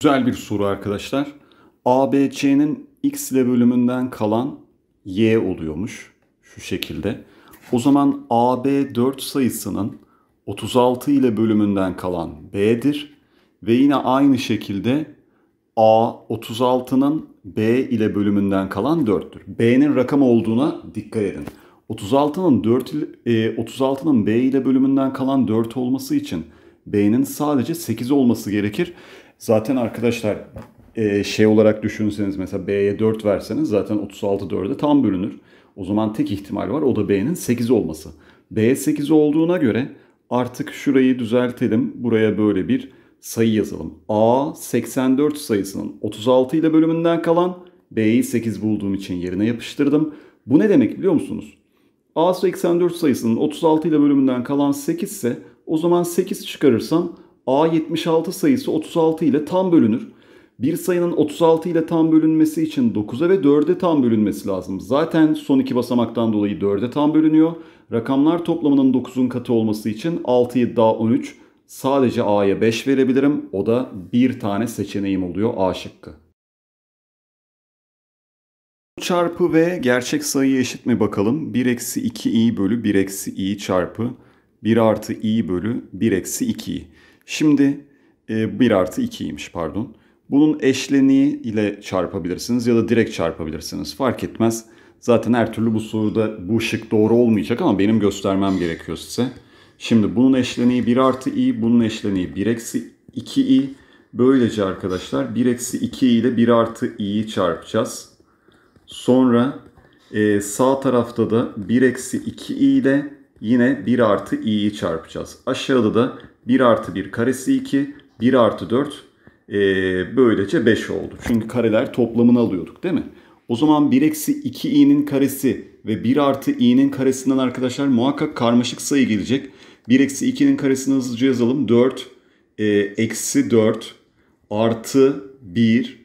Güzel bir soru arkadaşlar. ABC'nin x ile bölümünden kalan y oluyormuş şu şekilde. O zaman AB 4 sayısının 36 ile bölümünden kalan b'dir ve yine aynı şekilde a 36'nın b ile bölümünden kalan 4'tür. B'nin rakam olduğuna dikkat edin. 36'nın 4 36'nın b ile bölümünden kalan 4 olması için b'nin sadece 8 olması gerekir. Zaten arkadaşlar e, şey olarak düşünseniz mesela B'ye 4 verseniz zaten 36 4'e tam bölünür. O zaman tek ihtimal var o da B'nin 8 olması. B 8 olduğuna göre artık şurayı düzeltelim. Buraya böyle bir sayı yazalım. A 84 sayısının 36 ile bölümünden kalan B'yi 8 bulduğum için yerine yapıştırdım. Bu ne demek biliyor musunuz? A 84 sayısının 36 ile bölümünden kalan 8 ise o zaman 8 çıkarırsam A76 sayısı 36 ile tam bölünür. Bir sayının 36 ile tam bölünmesi için 9'a ve 4'e tam bölünmesi lazım. Zaten son iki basamaktan dolayı 4'e tam bölünüyor. Rakamlar toplamının 9'un katı olması için 6'yı daha 13 sadece A'ya 5 verebilirim. O da bir tane seçeneğim oluyor A şıkkı. Çarpı V gerçek sayıya eşit mi bakalım? 1 eksi 2i bölü 1 eksi i çarpı 1 artı i bölü 1 eksi 2i. Şimdi e, 1 artı 2'ymiş pardon. Bunun eşleniği ile çarpabilirsiniz ya da direkt çarpabilirsiniz. Fark etmez. Zaten her türlü bu soruda bu şık doğru olmayacak ama benim göstermem gerekiyor size. Şimdi bunun eşleniği 1 artı i, bunun eşleniği 1 eksi 2 i. Böylece arkadaşlar 1 eksi 2 ile 1 artı i'yi çarpacağız. Sonra e, sağ tarafta da 1 eksi 2 i ile yine 1 artı i'yi çarpacağız. Aşağıda da 1 artı 1 karesi 2, 1 artı 4 e, böylece 5 oldu. Çünkü kareler toplamını alıyorduk değil mi? O zaman 1 eksi 2 i'nin karesi ve 1 artı i'nin karesinden arkadaşlar muhakkak karmaşık sayı gelecek. 1 eksi 2'nin karesini hızlıca yazalım. 4 e, eksi 4 artı 1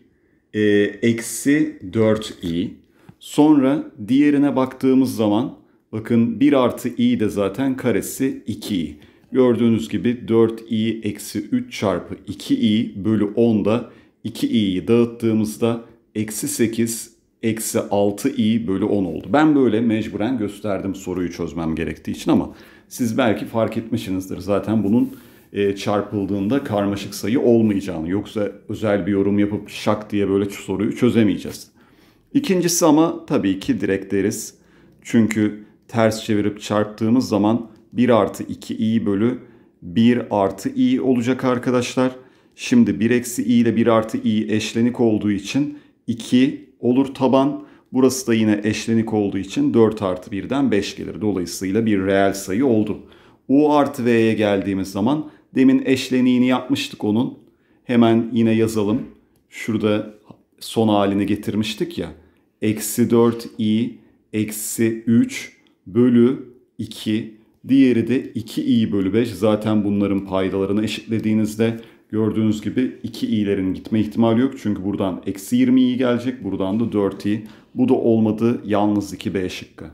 e, eksi 4i. Sonra diğerine baktığımız zaman bakın 1 artı i de zaten karesi 2i. Gördüğünüz gibi 4i eksi 3 çarpı 2i bölü 10 da 2i'yi dağıttığımızda eksi 8 eksi 6i bölü 10 oldu. Ben böyle mecburen gösterdim soruyu çözmem gerektiği için ama siz belki fark etmişsinizdir. Zaten bunun e, çarpıldığında karmaşık sayı olmayacağını yoksa özel bir yorum yapıp şak diye böyle soruyu çözemeyeceğiz. İkincisi ama tabii ki direkt deriz. Çünkü ters çevirip çarptığımız zaman 1 artı 2i bölü 1 artı i olacak arkadaşlar. Şimdi 1 eksi i ile 1 artı i eşlenik olduğu için 2 olur taban. Burası da yine eşlenik olduğu için 4 artı 1'den 5 gelir. Dolayısıyla bir reel sayı oldu. U artı V'ye geldiğimiz zaman demin eşleniğini yapmıştık onun. Hemen yine yazalım. Şurada son halini getirmiştik ya. Eksi 4i eksi 3 bölü 2 Diğeri de 2i bölü 5. Zaten bunların paydalarını eşitlediğinizde gördüğünüz gibi 2i'lerin gitme ihtimali yok. Çünkü buradan eksi 20i gelecek. Buradan da 4i. Bu da olmadı yalnız 2b şıkkı.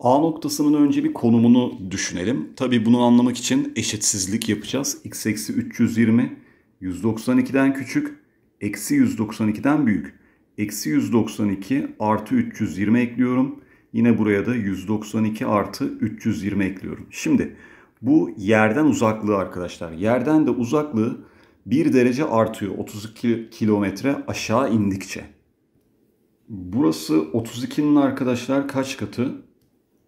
A noktasının önce bir konumunu düşünelim. Tabi bunu anlamak için eşitsizlik yapacağız. x eksi 320 192'den küçük, eksi 192'den büyük. Eksi 192 artı 320 ekliyorum. Yine buraya da 192 artı 320 ekliyorum. Şimdi bu yerden uzaklığı arkadaşlar. Yerden de uzaklığı 1 derece artıyor 32 kilometre aşağı indikçe. Burası 32'nin arkadaşlar kaç katı?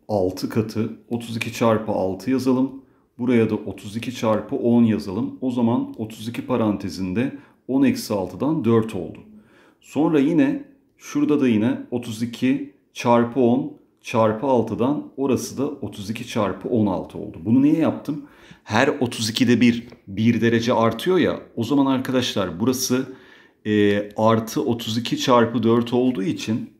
6 katı. 32 çarpı 6 yazalım. Buraya da 32 çarpı 10 yazalım. O zaman 32 parantezinde 10 eksi 6'dan 4 oldu. Sonra yine şurada da yine 32 çarpı 10 çarpı 6'dan orası da 32 çarpı 16 oldu. Bunu niye yaptım? Her 32'de bir 1 derece artıyor ya. O zaman arkadaşlar burası e, artı 32 çarpı 4 olduğu için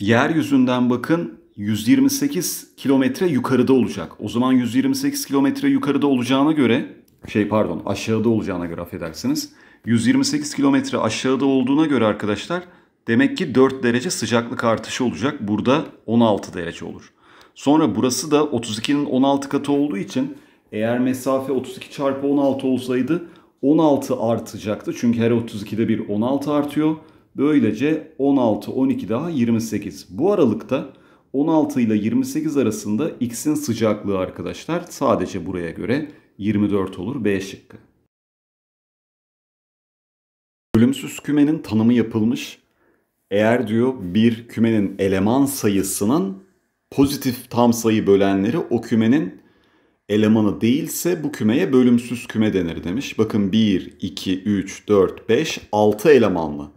yeryüzünden bakın 128 kilometre yukarıda olacak. O zaman 128 kilometre yukarıda olacağına göre şey pardon aşağıda olacağına göre affedersiniz. 128 kilometre aşağıda olduğuna göre arkadaşlar Demek ki 4 derece sıcaklık artışı olacak. Burada 16 derece olur. Sonra burası da 32'nin 16 katı olduğu için eğer mesafe 32 çarpı 16 olsaydı 16 artacaktı. Çünkü her 32'de bir 16 artıyor. Böylece 16, 12 daha 28. Bu aralıkta 16 ile 28 arasında x'in sıcaklığı arkadaşlar sadece buraya göre 24 olur B şıkkı. Bölümsüz kümenin tanımı yapılmış. Eğer diyor bir kümenin eleman sayısının pozitif tam sayı bölenleri o kümenin elemanı değilse bu kümeye bölümsüz küme denir demiş. Bakın 1, 2, 3, 4, 5, 6 elemanlı.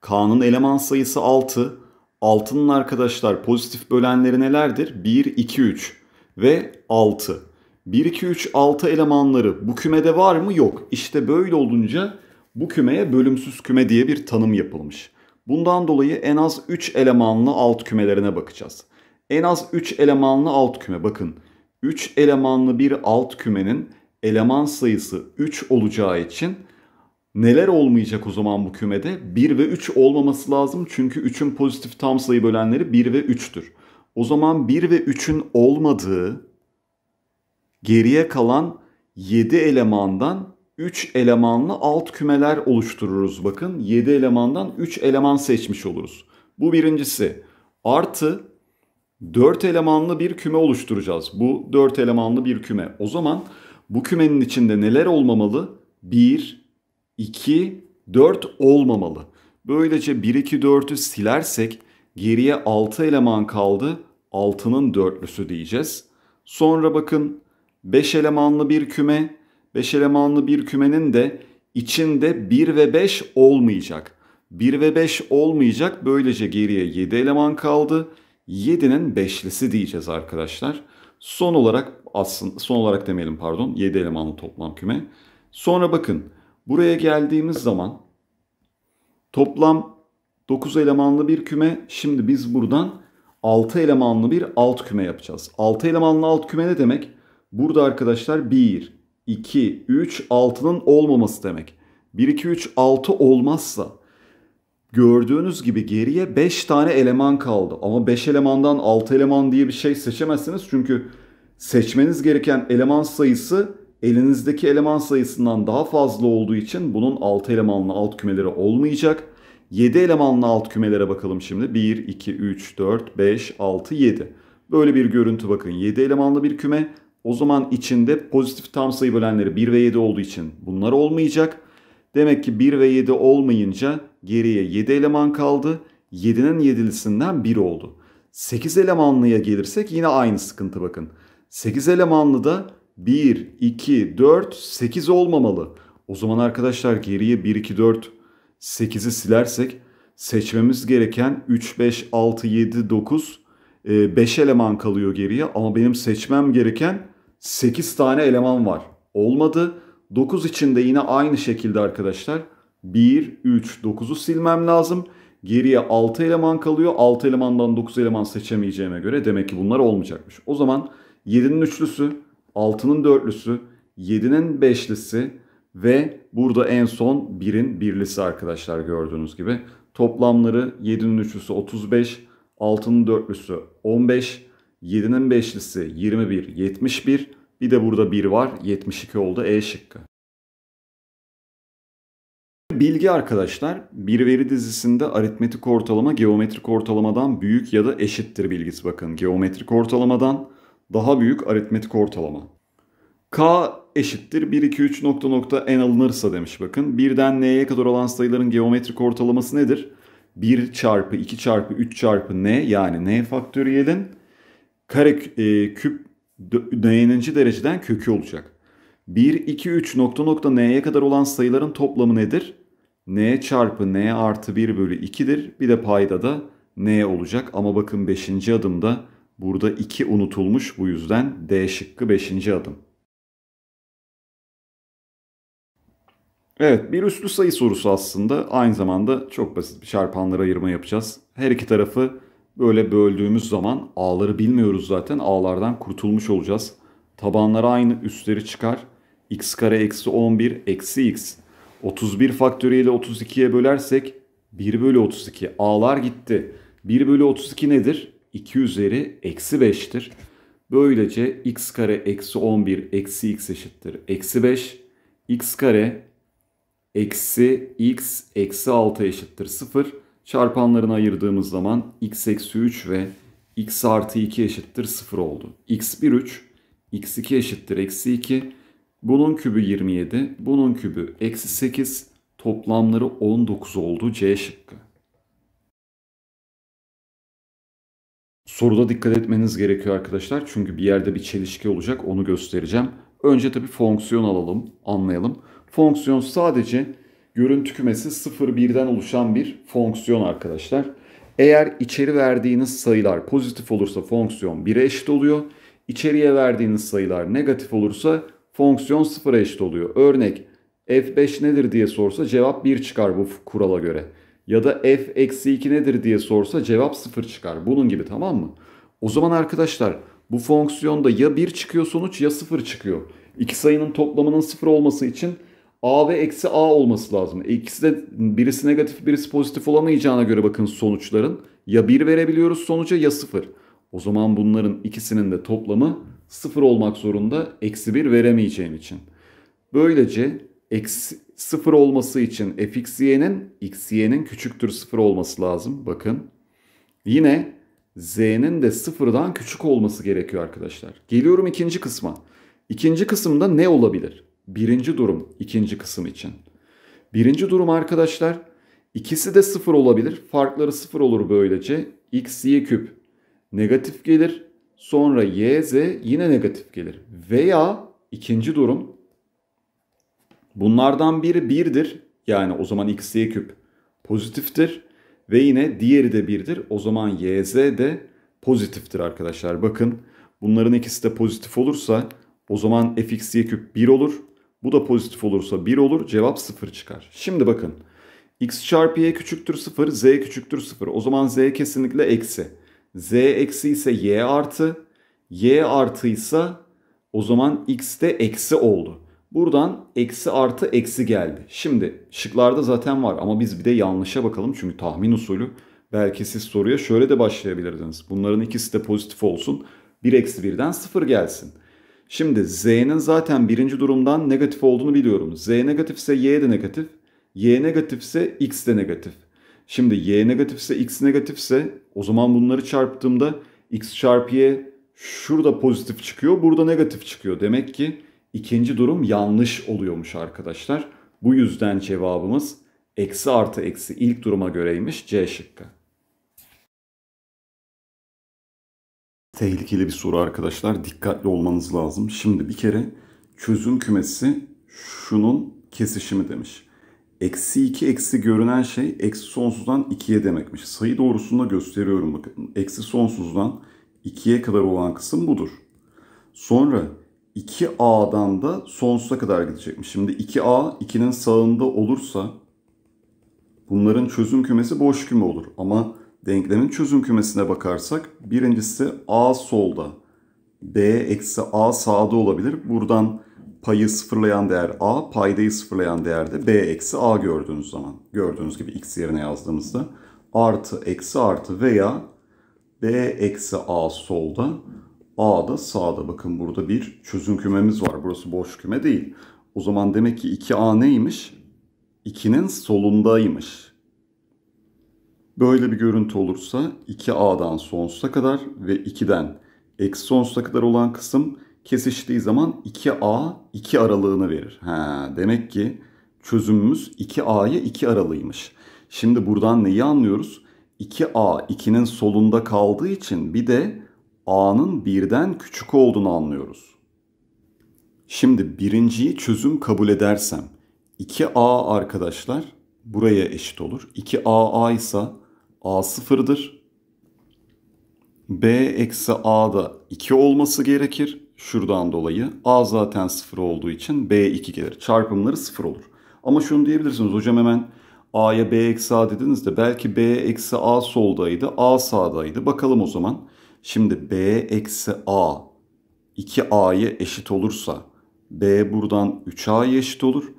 K'nın eleman sayısı 6. 6'nın arkadaşlar pozitif bölenleri nelerdir? 1, 2, 3 ve 6. 1, 2, 3, 6 elemanları bu kümede var mı? Yok. İşte böyle olunca bu kümeye bölümsüz küme diye bir tanım yapılmış. Bundan dolayı en az 3 elemanlı alt kümelerine bakacağız. En az 3 elemanlı alt küme bakın. 3 elemanlı bir alt kümenin eleman sayısı 3 olacağı için neler olmayacak o zaman bu kümede? 1 ve 3 olmaması lazım çünkü 3'ün pozitif tam sayı bölenleri 1 ve 3'tür. O zaman 1 ve 3'ün olmadığı geriye kalan 7 elemandan 3 elemanlı alt kümeler oluştururuz. Bakın 7 elemandan 3 eleman seçmiş oluruz. Bu birincisi. Artı 4 elemanlı bir küme oluşturacağız. Bu 4 elemanlı bir küme. O zaman bu kümenin içinde neler olmamalı? 1, 2, 4 olmamalı. Böylece 1, 2, 4'ü silersek geriye 6 eleman kaldı. 6'nın dörtlüsü diyeceğiz. Sonra bakın 5 elemanlı bir küme 5 elemanlı bir kümenin de içinde 1 ve 5 olmayacak. 1 ve 5 olmayacak. Böylece geriye 7 eleman kaldı. 7'nin 5'lisi diyeceğiz arkadaşlar. Son olarak aslında son olarak demeyelim pardon. 7 elemanlı toplam küme. Sonra bakın buraya geldiğimiz zaman toplam 9 elemanlı bir küme. Şimdi biz buradan 6 elemanlı bir alt küme yapacağız. 6 elemanlı alt küme ne demek? Burada arkadaşlar 1, 2, 3, 6'nın olmaması demek. 1, 2, 3, 6 olmazsa gördüğünüz gibi geriye 5 tane eleman kaldı. Ama 5 elemandan 6 eleman diye bir şey seçemezsiniz. Çünkü seçmeniz gereken eleman sayısı elinizdeki eleman sayısından daha fazla olduğu için bunun 6 elemanlı alt kümeleri olmayacak. 7 elemanlı alt kümelere bakalım şimdi. 1, 2, 3, 4, 5, 6, 7. Böyle bir görüntü bakın. 7 elemanlı bir küme. O zaman içinde pozitif tam sayı bölenleri 1 ve 7 olduğu için bunlar olmayacak. Demek ki 1 ve 7 olmayınca geriye 7 eleman kaldı. 7'nin 7'lisinden 1 oldu. 8 elemanlıya gelirsek yine aynı sıkıntı bakın. 8 elemanlı da 1, 2, 4, 8 olmamalı. O zaman arkadaşlar geriye 1, 2, 4, 8'i silersek seçmemiz gereken 3, 5, 6, 7, 9, 5 ee, eleman kalıyor geriye ama benim seçmem gereken 8 tane eleman var. Olmadı. 9 için de yine aynı şekilde arkadaşlar. 1, 3, 9'u silmem lazım. Geriye 6 eleman kalıyor. 6 elemandan 9 eleman seçemeyeceğime göre demek ki bunlar olmayacakmış. O zaman 7'nin üçlüsü, 6'nın dörtlüsü, 7'nin beşlisi ve burada en son 1'in birlisi arkadaşlar gördüğünüz gibi. Toplamları 7'nin üçlüsü 35, 6'nın dörtlüsü 15, 7'nin beşlisi 21, 71. Bir de burada 1 var 72 oldu E şıkkı. Bilgi arkadaşlar bir veri dizisinde aritmetik ortalama geometrik ortalamadan büyük ya da eşittir bilgisi bakın. Geometrik ortalamadan daha büyük aritmetik ortalama. K eşittir 1, 2, 3 nokta nokta n alınırsa demiş bakın. Birden n'ye kadar olan sayıların geometrik ortalaması nedir? 1 çarpı 2 çarpı 3 çarpı n yani n faktöriyelin kare e, küp n'ninci dereceden kökü olacak. 1, 2, 3 nokta nokta n'ye kadar olan sayıların toplamı nedir? n çarpı n artı 1 bölü 2'dir. Bir de payda da n olacak. Ama bakın 5. adımda burada 2 unutulmuş. Bu yüzden d şıkkı 5. adım. Evet bir üslü sayı sorusu aslında aynı zamanda çok basit bir çarpanlar ayırma yapacağız. Her iki tarafı böyle böldüğümüz zaman ağları bilmiyoruz zaten ağlardan kurtulmuş olacağız. Tabanlar aynı üstleri çıkar. x kare eksi 11 eksi x. 31 faktöriyeli 32'ye bölersek 1 bölü 32 Ağlar gitti. 1 bölü 32 nedir? 2 üzeri eksi 5'tir. Böylece x kare eksi 11 eksi x eşittir. Eksi 5 x kare eksi x eksi 6 eşittir 0. Çarpanlarını ayırdığımız zaman x eksi 3 ve x artı 2 eşittir 0 oldu. x1 3, x2 eşittir eksi 2. Bunun kübü 27, bunun kübü eksi 8. Toplamları 19 oldu C şıkkı. Soruda dikkat etmeniz gerekiyor arkadaşlar. Çünkü bir yerde bir çelişki olacak onu göstereceğim. Önce tabii fonksiyon alalım, anlayalım. Fonksiyon sadece görüntü kümesi 0-1'den oluşan bir fonksiyon arkadaşlar. Eğer içeri verdiğiniz sayılar pozitif olursa fonksiyon 1'e eşit oluyor. İçeriye verdiğiniz sayılar negatif olursa fonksiyon 0'a eşit oluyor. Örnek f5 nedir diye sorsa cevap 1 çıkar bu kurala göre. Ya da f-2 nedir diye sorsa cevap 0 çıkar. Bunun gibi tamam mı? O zaman arkadaşlar bu fonksiyonda ya 1 çıkıyor sonuç ya 0 çıkıyor. İki sayının toplamının 0 olması için A ve eksi A olması lazım. İkisi de birisi negatif birisi pozitif olamayacağına göre bakın sonuçların ya 1 verebiliyoruz sonuca ya 0. O zaman bunların ikisinin de toplamı 0 olmak zorunda eksi 1 veremeyeceğim için. Böylece eksi 0 olması için fxy'nin xy'nin küçüktür 0 olması lazım. Bakın yine z'nin de 0'dan küçük olması gerekiyor arkadaşlar. Geliyorum ikinci kısma. İkinci kısımda ne olabilir? Birinci durum ikinci kısım için. Birinci durum arkadaşlar ikisi de sıfır olabilir. Farkları sıfır olur böylece. X, Y küp negatif gelir. Sonra Y, Z yine negatif gelir. Veya ikinci durum bunlardan biri birdir. Yani o zaman X, Y küp pozitiftir. Ve yine diğeri de birdir. O zaman Y, Z de pozitiftir arkadaşlar. Bakın bunların ikisi de pozitif olursa o zaman f x y küp 1 olur. Bu da pozitif olursa 1 olur. Cevap 0 çıkar. Şimdi bakın. X çarpı Y küçüktür 0. Z küçüktür 0. O zaman Z kesinlikle eksi. Z eksi ise Y artı. Y artıysa o zaman X de eksi oldu. Buradan eksi artı eksi geldi. Şimdi şıklarda zaten var ama biz bir de yanlışa bakalım. Çünkü tahmin usulü. Belki siz soruya şöyle de başlayabilirdiniz. Bunların ikisi de pozitif olsun. 1 eksi 1'den 0 gelsin. Şimdi z'nin zaten birinci durumdan negatif olduğunu biliyorum. z negatifse y de negatif. y negatifse x de negatif. Şimdi y negatifse x negatifse o zaman bunları çarptığımda x çarpı y şurada pozitif çıkıyor burada negatif çıkıyor. Demek ki ikinci durum yanlış oluyormuş arkadaşlar. Bu yüzden cevabımız eksi artı eksi ilk duruma göreymiş C şıkkı. tehlikeli bir soru arkadaşlar. Dikkatli olmanız lazım. Şimdi bir kere çözüm kümesi şunun kesişimi demiş. Eksi 2 eksi görünen şey eksi sonsuzdan 2'ye demekmiş. Sayı doğrusunda gösteriyorum bakın. Eksi sonsuzdan 2'ye kadar olan kısım budur. Sonra 2A'dan da sonsuza kadar gidecekmiş. Şimdi 2A 2'nin sağında olursa bunların çözüm kümesi boş küme olur. Ama Denklemin çözüm kümesine bakarsak birincisi A solda, B eksi A sağda olabilir. Buradan payı sıfırlayan değer A, paydayı sıfırlayan değer de B eksi A gördüğünüz zaman. Gördüğünüz gibi X yerine yazdığımızda artı eksi artı veya B eksi A solda, A da sağda. Bakın burada bir çözüm kümemiz var. Burası boş küme değil. O zaman demek ki 2A neymiş? 2'nin solundaymış. Böyle bir görüntü olursa 2a'dan sonsuza kadar ve 2'den eksi sonsuza kadar olan kısım kesiştiği zaman 2a 2 aralığını verir. He, demek ki çözümümüz 2a'ya 2 aralığıymış. Şimdi buradan neyi anlıyoruz? 2a 2'nin solunda kaldığı için bir de a'nın birden küçük olduğunu anlıyoruz. Şimdi birinciyi çözüm kabul edersem 2a arkadaşlar buraya eşit olur. 2a a ise a sıfırdır. b eksi a da 2 olması gerekir. Şuradan dolayı a zaten sıfır olduğu için b 2 gelir. Çarpımları sıfır olur. Ama şunu diyebilirsiniz hocam hemen a'ya b eksi a dediniz de belki b eksi a soldaydı a sağdaydı. Bakalım o zaman. Şimdi b eksi a 2a'ya eşit olursa b buradan 3a'ya eşit olur.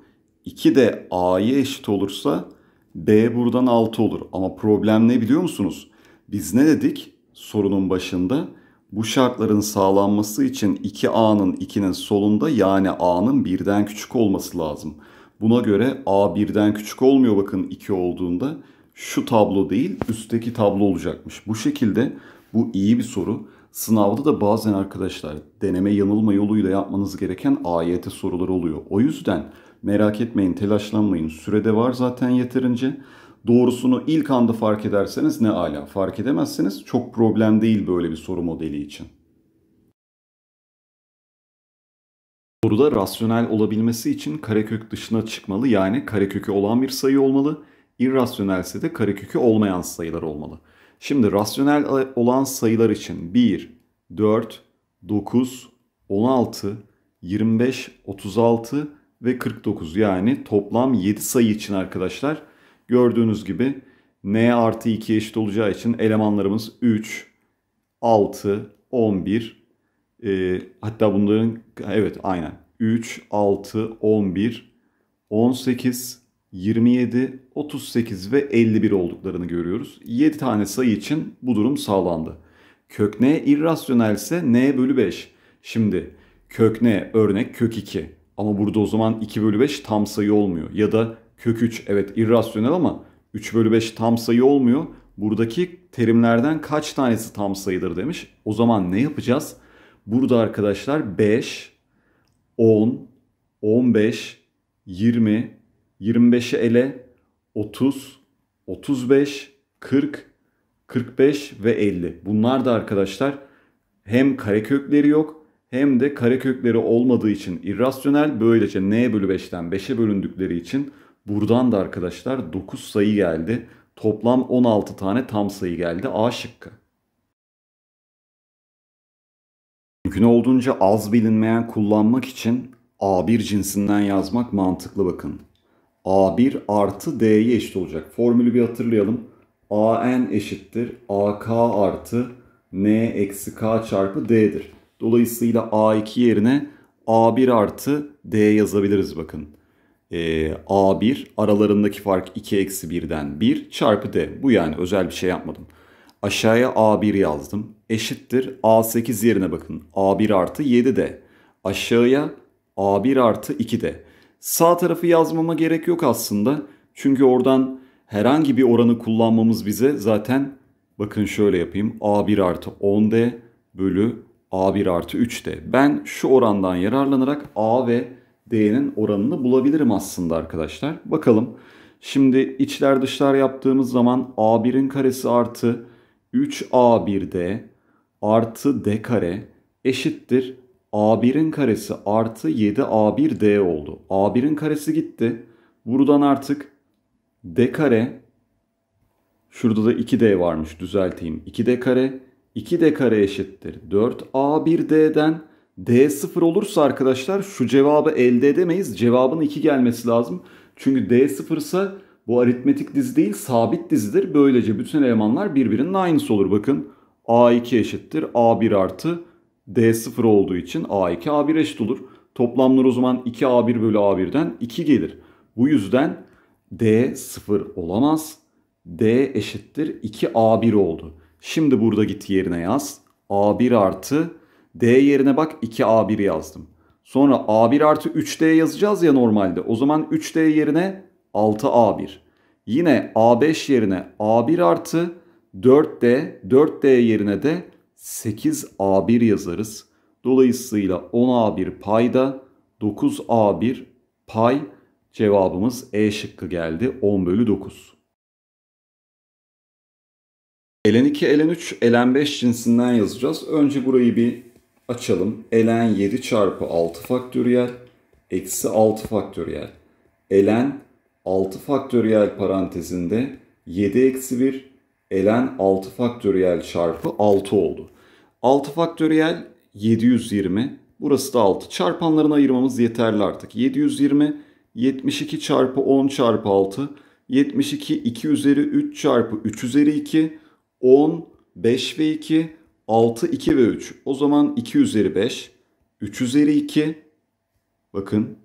2 de a'ya eşit olursa B buradan 6 olur. Ama problem ne biliyor musunuz? Biz ne dedik sorunun başında? Bu şartların sağlanması için 2A'nın 2'nin solunda yani A'nın 1'den küçük olması lazım. Buna göre A 1'den küçük olmuyor bakın 2 olduğunda. Şu tablo değil üstteki tablo olacakmış. Bu şekilde bu iyi bir soru. Sınavda da bazen arkadaşlar deneme yanılma yoluyla yapmanız gereken AYT soruları oluyor. O yüzden Merak etmeyin, telaşlanmayın. Sürede var zaten yeterince. Doğrusunu ilk anda fark ederseniz ne ala. Fark edemezsiniz, çok problem değil böyle bir soru modeli için. Soruda rasyonel olabilmesi için karekök dışına çıkmalı yani karekökü olan bir sayı olmalı. İrrasyonelse de karekökü olmayan sayılar olmalı. Şimdi rasyonel e, olan sayılar için 1, 4, 9, 16, 25, 36, ve 49 yani toplam 7 sayı için arkadaşlar gördüğünüz gibi n artı 2 eşit olacağı için elemanlarımız 3, 6, 11 e, hatta bunların evet aynen 3, 6, 11, 18, 27, 38 ve 51 olduklarını görüyoruz. 7 tane sayı için bu durum sağlandı. Kök n irrasyonelse n bölü 5. Şimdi kök n örnek kök 2. Ama burada o zaman 2 bölü 5 tam sayı olmuyor. Ya da kök 3 evet irrasyonel ama 3 bölü 5 tam sayı olmuyor. Buradaki terimlerden kaç tanesi tam sayıdır demiş. O zaman ne yapacağız? Burada arkadaşlar 5, 10, 15, 20, 25'i ele, 30, 35, 40, 45 ve 50. Bunlar da arkadaşlar hem karekökleri yok hem de karekökleri olmadığı için irrasyonel. Böylece n bölü 5'ten 5'e bölündükleri için buradan da arkadaşlar 9 sayı geldi. Toplam 16 tane tam sayı geldi. A şıkkı. Mümkün olduğunca az bilinmeyen kullanmak için A1 cinsinden yazmak mantıklı bakın. A1 artı D'ye eşit olacak. Formülü bir hatırlayalım. AN eşittir AK artı N eksi K çarpı D'dir. Dolayısıyla A2 yerine A1 artı D yazabiliriz bakın. Ee, A1 aralarındaki fark 2 eksi 1'den 1 çarpı D. Bu yani özel bir şey yapmadım. Aşağıya A1 yazdım. Eşittir A8 yerine bakın. A1 artı 7D. Aşağıya A1 artı 2D. Sağ tarafı yazmama gerek yok aslında. Çünkü oradan herhangi bir oranı kullanmamız bize zaten bakın şöyle yapayım. A1 artı 10D bölü A1 artı 3 de. Ben şu orandan yararlanarak A ve D'nin oranını bulabilirim aslında arkadaşlar. Bakalım. Şimdi içler dışlar yaptığımız zaman A1'in karesi artı 3A1D artı D kare eşittir. A1'in karesi artı 7A1D oldu. A1'in karesi gitti. Buradan artık D kare şurada da 2D varmış düzelteyim. 2D kare 2D kare eşittir 4A1D'den. D 0 olursa arkadaşlar şu cevabı elde edemeyiz. Cevabın 2 gelmesi lazım. Çünkü D 0 ise bu aritmetik dizi değil sabit dizidir. Böylece bütün elemanlar birbirinin aynısı olur. Bakın A2 eşittir A1 artı D0 olduğu için A2 A1 eşit olur. Toplamlar o zaman 2A1 bölü A1'den 2 gelir. Bu yüzden D 0 olamaz. D eşittir 2A1 oldu. Şimdi burada git yerine yaz. A1 artı D yerine bak 2A1 yazdım. Sonra A1 artı 3D yazacağız ya normalde. O zaman 3D yerine 6A1. Yine A5 yerine A1 artı 4D. 4D yerine de 8A1 yazarız. Dolayısıyla 10A1 payda 9A1 pay cevabımız E şıkkı geldi 10 bölü 9. Elen2, Elen3, Elen5 cinsinden yazacağız. Önce burayı bir açalım. Elen 7 çarpı 6 faktöriyel eksi 6 faktöriyel. Elen 6 faktöriyel parantezinde 7 eksi 1 elen 6 faktöriyel çarpı 6 oldu. 6 faktöriyel 720 burası da 6. Çarpanlarını ayırmamız yeterli artık. 720 72 çarpı 10 çarpı 6 72 2 üzeri 3 çarpı 3 üzeri 2 10, 5 ve 2, 6, 2 ve 3. O zaman 2 üzeri 5, 3 üzeri 2. Bakın.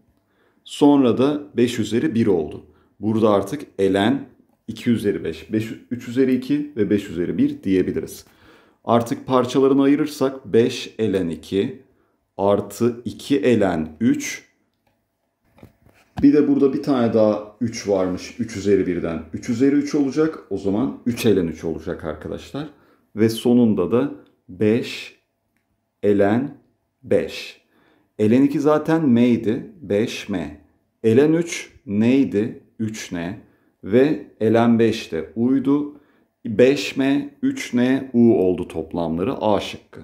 Sonra da 5 üzeri 1 oldu. Burada artık elen 2 üzeri 5, 5 3 üzeri 2 ve 5 üzeri 1 diyebiliriz. Artık parçalarını ayırırsak 5 elen 2 artı 2 elen 3. Bir de burada bir tane daha 3 varmış 3 üzeri 1'den 3 üzeri 3 olacak. O zaman 3 elen 3 olacak arkadaşlar. Ve sonunda da 5 elen 5. Elen 2 zaten m'ydi 5 m. Elen 3 neydi 3 ne ve elen 5 de uydu. 5M, 3N, U oldu toplamları A şıkkı.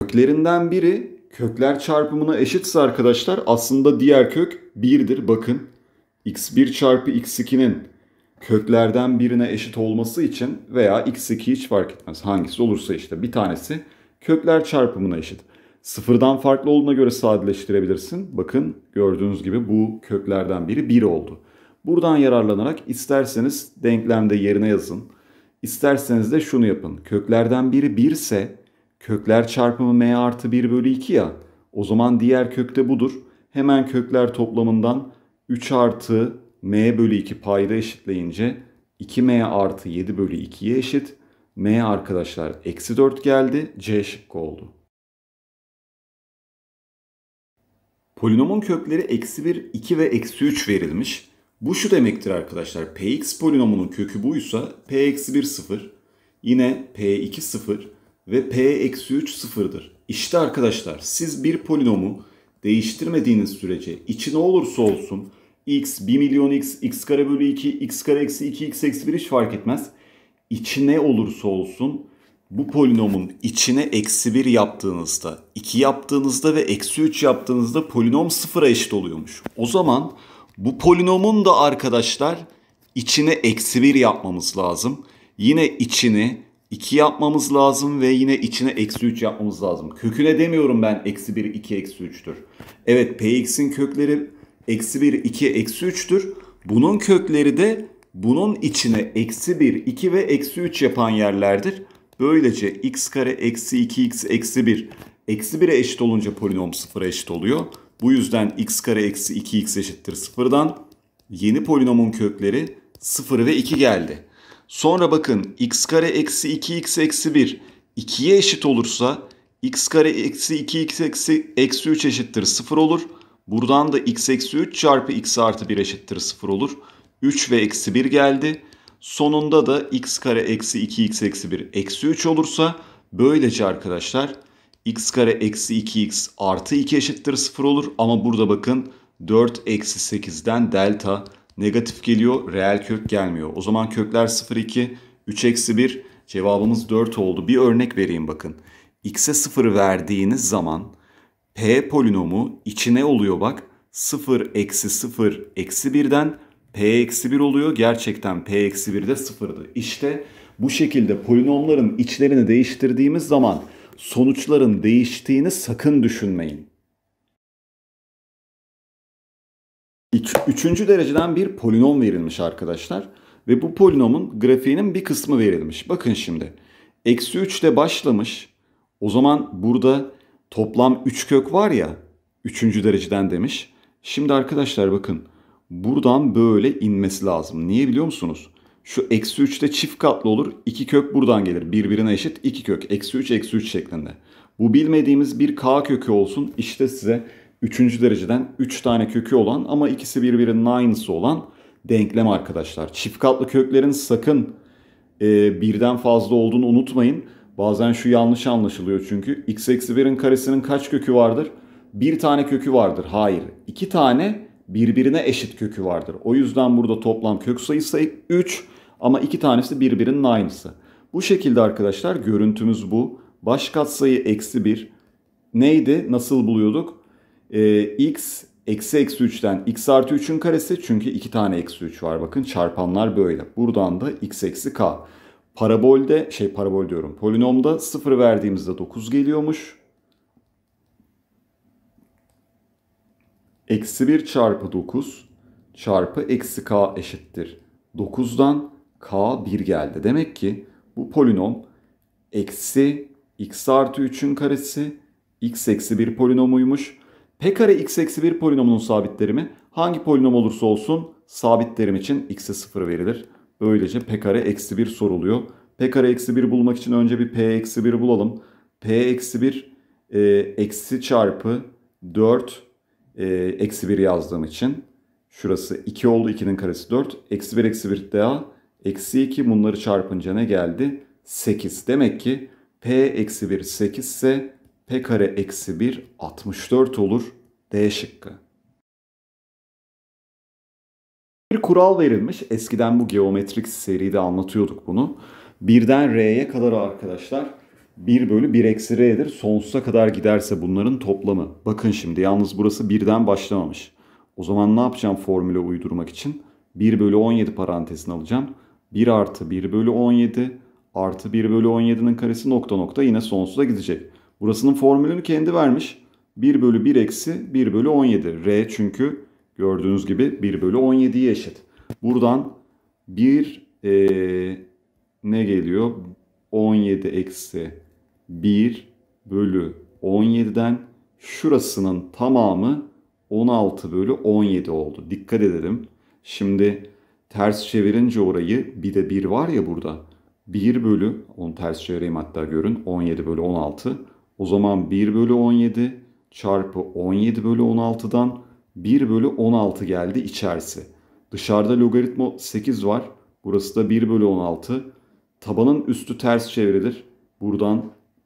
Köklerinden biri kökler çarpımına eşitse arkadaşlar aslında diğer kök 1'dir. Bakın x1 çarpı x2'nin köklerden birine eşit olması için veya x2 hiç fark etmez. Hangisi olursa işte bir tanesi kökler çarpımına eşit. Sıfırdan farklı olduğuna göre sadeleştirebilirsin. Bakın gördüğünüz gibi bu köklerden biri 1 oldu. Buradan yararlanarak isterseniz denklemde yerine yazın. İsterseniz de şunu yapın. Köklerden biri 1 ise Kökler çarpımı m artı 1 bölü 2 ya. O zaman diğer kök de budur. Hemen kökler toplamından 3 artı m bölü 2 payda eşitleyince 2m artı 7 bölü 2'ye eşit. m arkadaşlar eksi 4 geldi. c şıkkı oldu. Polinomun kökleri eksi 1, 2 ve eksi 3 verilmiş. Bu şu demektir arkadaşlar. Px polinomunun kökü buysa p eksi 1 0. Yine p2 0 ve p-3 eksi sıfırdır. İşte arkadaşlar siz bir polinomu değiştirmediğiniz sürece içi ne olursa olsun x, 1 milyon x, x kare bölü 2, x kare eksi 2, x eksi 1 hiç fark etmez. İçi ne olursa olsun bu polinomun içine eksi 1 yaptığınızda, 2 yaptığınızda ve eksi 3 yaptığınızda polinom sıfıra eşit oluyormuş. O zaman bu polinomun da arkadaşlar içine eksi 1 yapmamız lazım. Yine içini 2 yapmamız lazım ve yine içine eksi 3 yapmamız lazım. Köküne demiyorum ben eksi 1, 2, eksi 3'tür. Evet px'in kökleri eksi 1, 2, eksi 3'tür. Bunun kökleri de bunun içine eksi 1, 2 ve eksi 3 yapan yerlerdir. Böylece x kare eksi 2x eksi 1 eksi 1'e eşit olunca polinom 0'a eşit oluyor. Bu yüzden x kare eksi 2x eşittir 0'dan. Yeni polinomun kökleri 0 ve 2 geldi. Sonra bakın x kare eksi 2x eksi 1 2'ye eşit olursa x kare eksi 2x eksi, eksi 3 eşittir 0 olur. Buradan da x eksi 3 çarpı x artı 1 eşittir 0 olur. 3 ve eksi 1 geldi. Sonunda da x kare eksi 2x eksi 1 eksi 3 olursa böylece arkadaşlar x kare eksi 2x artı 2 eşittir 0 olur. Ama burada bakın 4 eksi 8'den delta Negatif geliyor, reel kök gelmiyor. O zaman kökler 0, 2, 3 eksi 1 cevabımız 4 oldu. Bir örnek vereyim bakın. X'e 0 verdiğiniz zaman P polinomu içine oluyor bak. 0 eksi 0 eksi 1'den P eksi 1 oluyor. Gerçekten P eksi 1 de 0'dı. İşte bu şekilde polinomların içlerini değiştirdiğimiz zaman sonuçların değiştiğini sakın düşünmeyin. Üç, üçüncü dereceden bir polinom verilmiş arkadaşlar. Ve bu polinomun grafiğinin bir kısmı verilmiş. Bakın şimdi. Eksi 3 ile başlamış. O zaman burada toplam 3 kök var ya. Üçüncü dereceden demiş. Şimdi arkadaşlar bakın. Buradan böyle inmesi lazım. Niye biliyor musunuz? Şu eksi 3'te çift katlı olur. 2 kök buradan gelir. Birbirine eşit 2 kök. Eksi 3 eksi 3 şeklinde. Bu bilmediğimiz bir k kökü olsun. İşte size Üçüncü dereceden 3 tane kökü olan ama ikisi birbirinin aynısı olan denklem arkadaşlar. Çift katlı köklerin sakın e, birden fazla olduğunu unutmayın. Bazen şu yanlış anlaşılıyor çünkü. x eksi 1'in karesinin kaç kökü vardır? Bir tane kökü vardır. Hayır. iki tane birbirine eşit kökü vardır. O yüzden burada toplam kök sayısı 3 ama iki tanesi birbirinin aynısı. Bu şekilde arkadaşlar görüntümüz bu. Baş katsayı eksi 1 neydi? Nasıl buluyorduk? e, x eksi eksi 3'ten x artı 3'ün karesi çünkü 2 tane eksi 3 var bakın çarpanlar böyle. Buradan da x eksi k. Parabolde şey parabol diyorum polinomda 0 verdiğimizde 9 geliyormuş. Eksi 1 çarpı 9 çarpı eksi k eşittir. 9'dan k 1 geldi. Demek ki bu polinom eksi x artı 3'ün karesi x eksi 1 polinomuymuş. P kare x eksi 1 polinomunun sabitlerimi hangi polinom olursa olsun sabit terim için x'e 0 verilir. Böylece p kare eksi 1 soruluyor. p kare eksi 1 bulmak için önce bir p eksi 1 bulalım. p eksi 1 e, eksi çarpı 4 e, eksi 1 yazdığım için şurası 2 oldu 2'nin karesi 4. Eksi 1 eksi 1 daha eksi 2 bunları çarpınca ne geldi? 8 demek ki p eksi 1 8 ise P kare eksi 1 64 olur. D şıkkı. Bir kural verilmiş. Eskiden bu geometrik seride anlatıyorduk bunu. Birden R'ye kadar arkadaşlar 1 bölü 1 eksi R'dir. Sonsuza kadar giderse bunların toplamı. Bakın şimdi yalnız burası birden başlamamış. O zaman ne yapacağım formüle uydurmak için? 1 bölü 17 parantezini alacağım. 1 artı 1 bölü 17 artı 1 bölü 17'nin karesi nokta nokta yine sonsuza gidecek. Burasının formülünü kendi vermiş. 1 bölü 1 eksi 1 bölü 17. R çünkü gördüğünüz gibi 1 bölü 17'ye eşit. Buradan 1 ee, ne geliyor? 17 eksi 1 bölü 17'den şurasının tamamı 16 bölü 17 oldu. Dikkat edelim. Şimdi ters çevirince orayı bir de 1 var ya burada. 1 bölü, onu ters çevireyim hatta görün. 17 bölü 16. O zaman 1 bölü 17 çarpı 17 bölü 16'dan 1 bölü 16 geldi içerisi. Dışarıda logaritma 8 var. Burası da 1 bölü 16. Tabanın üstü ters çevrilir. Buradan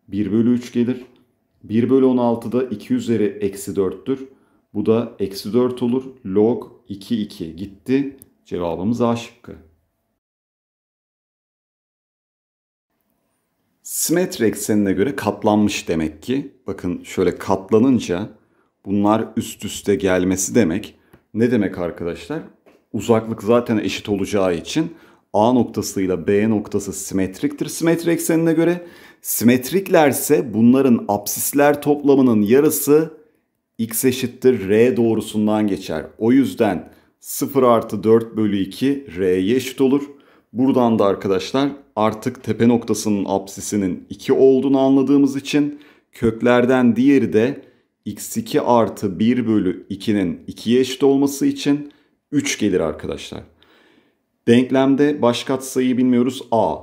1 bölü 3 gelir. 1 bölü 16 da 2 üzeri eksi 4'tür. Bu da eksi 4 olur. Log 2 2 gitti. Cevabımız A şıkkı. Simetri eksenine göre katlanmış demek ki. Bakın şöyle katlanınca bunlar üst üste gelmesi demek. Ne demek arkadaşlar? Uzaklık zaten eşit olacağı için A noktasıyla B noktası simetriktir simetri eksenine göre. Simetriklerse bunların apsisler toplamının yarısı x eşittir r doğrusundan geçer. O yüzden 0 artı 4 bölü 2 r'ye eşit olur. Buradan da arkadaşlar artık tepe noktasının apsisinin 2 olduğunu anladığımız için köklerden diğeri de x2 artı 1 bölü 2'nin 2'ye eşit olması için 3 gelir arkadaşlar. Denklemde baş katsayı bilmiyoruz a.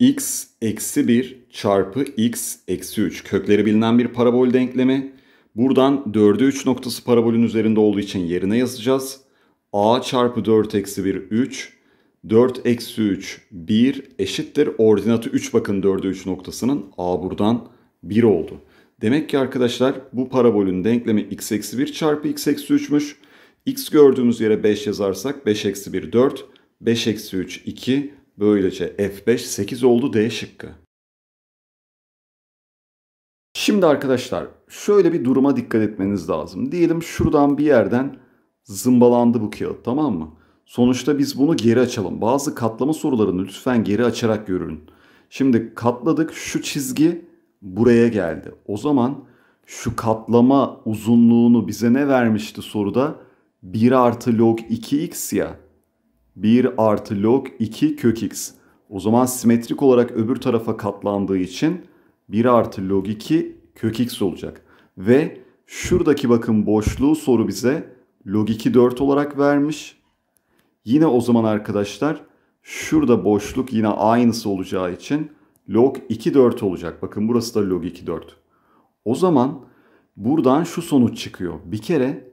x eksi 1 çarpı x eksi 3 kökleri bilinen bir parabol denklemi. Buradan 4'e 3 noktası parabolün üzerinde olduğu için yerine yazacağız. a çarpı 4 eksi 1 3 4 eksi 3 1 eşittir. Ordinatı 3 bakın 4'e 3 noktasının a buradan 1 oldu. Demek ki arkadaşlar bu parabolün denklemi x eksi 1 çarpı x eksi 3'müş. x gördüğümüz yere 5 yazarsak 5 eksi 1 4, 5 eksi 3 2 böylece f5 8 oldu D şıkkı. Şimdi arkadaşlar şöyle bir duruma dikkat etmeniz lazım. Diyelim şuradan bir yerden zımbalandı bu kağıt tamam mı? Sonuçta biz bunu geri açalım. Bazı katlama sorularını lütfen geri açarak görün. Şimdi katladık şu çizgi buraya geldi. O zaman şu katlama uzunluğunu bize ne vermişti soruda? 1 artı log 2x ya. 1 artı log 2 kök x. O zaman simetrik olarak öbür tarafa katlandığı için 1 artı log 2 kök x olacak. Ve şuradaki bakın boşluğu soru bize log 2 4 olarak vermiş. Yine o zaman arkadaşlar şurada boşluk yine aynısı olacağı için log 2 4 olacak. Bakın burası da log 2 4. O zaman buradan şu sonuç çıkıyor. Bir kere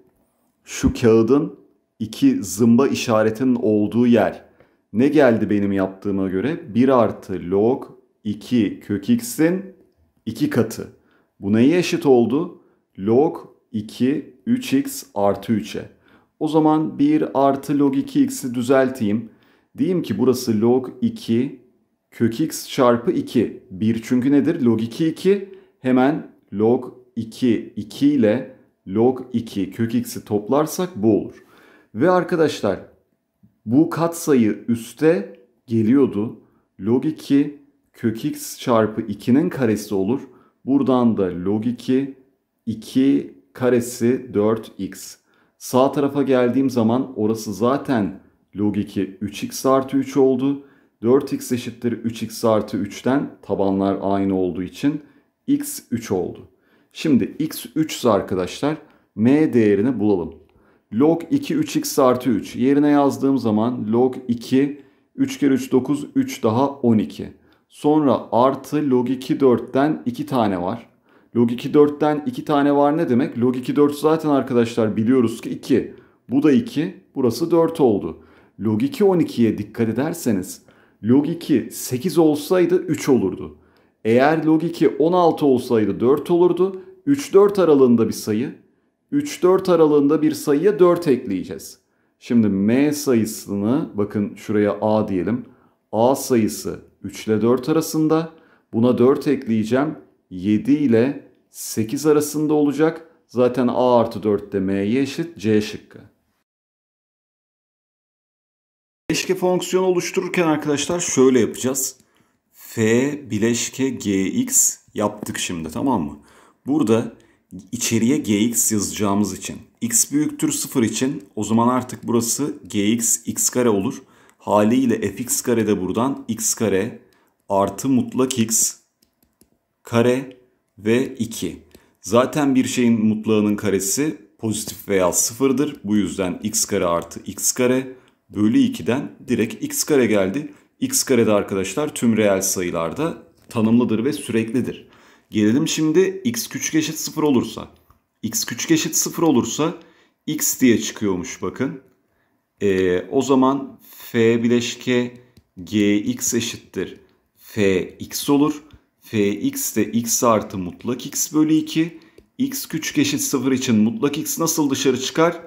şu kağıdın iki zımba işaretinin olduğu yer ne geldi benim yaptığıma göre? 1 artı log 2 kök x'in 2 katı. Bu neye eşit oldu? Log 2 3x artı 3'e. O zaman 1 artı log 2x'i düzelteyim. Diyeyim ki burası log 2 kök x çarpı 2. 1 çünkü nedir? Log 2 2. Hemen log 2 2 ile log 2 kök x'i toplarsak bu olur. Ve arkadaşlar bu katsayı üste geliyordu. Log 2 kök x çarpı 2'nin karesi olur. Buradan da log 2 2 karesi 4x. Sağ tarafa geldiğim zaman orası zaten log 2 3x artı 3 oldu. 4x eşittir 3x artı 3'ten tabanlar aynı olduğu için x 3 oldu. Şimdi x 3 arkadaşlar m değerini bulalım. Log 2 3x artı 3 yerine yazdığım zaman log 2 3 kere 3 9 3 daha 12. Sonra artı log 2 4'ten 2 tane var. Log 2 4'ten 2 tane var ne demek? Log 2 4 zaten arkadaşlar biliyoruz ki 2. Bu da 2. Burası 4 oldu. Log 2 12'ye dikkat ederseniz log 2 8 olsaydı 3 olurdu. Eğer log 2 16 olsaydı 4 olurdu. 3 4 aralığında bir sayı. 3 4 aralığında bir sayıya 4 ekleyeceğiz. Şimdi m sayısını bakın şuraya a diyelim. a sayısı 3 ile 4 arasında. Buna 4 ekleyeceğim. 7 ile 8 arasında olacak. Zaten A artı 4 de M'ye eşit C şıkkı. Bileşke fonksiyonu oluştururken arkadaşlar şöyle yapacağız. F bileşke gx yaptık şimdi tamam mı? Burada içeriye gx yazacağımız için x büyüktür 0 için o zaman artık burası gx x kare olur. Haliyle fx kare de buradan x kare artı mutlak x kare ve 2. Zaten bir şeyin mutlağının karesi pozitif veya sıfırdır. Bu yüzden x kare artı x kare bölü 2'den direkt x kare geldi. x kare de arkadaşlar tüm reel sayılarda tanımlıdır ve süreklidir. Gelelim şimdi x küçük eşit 0 olursa. x küçük eşit 0 olursa x diye çıkıyormuş bakın. Ee, o zaman f bileşke gx eşittir. f x olur fx de x artı mutlak x bölü 2. x küçük eşit 0 için mutlak x nasıl dışarı çıkar?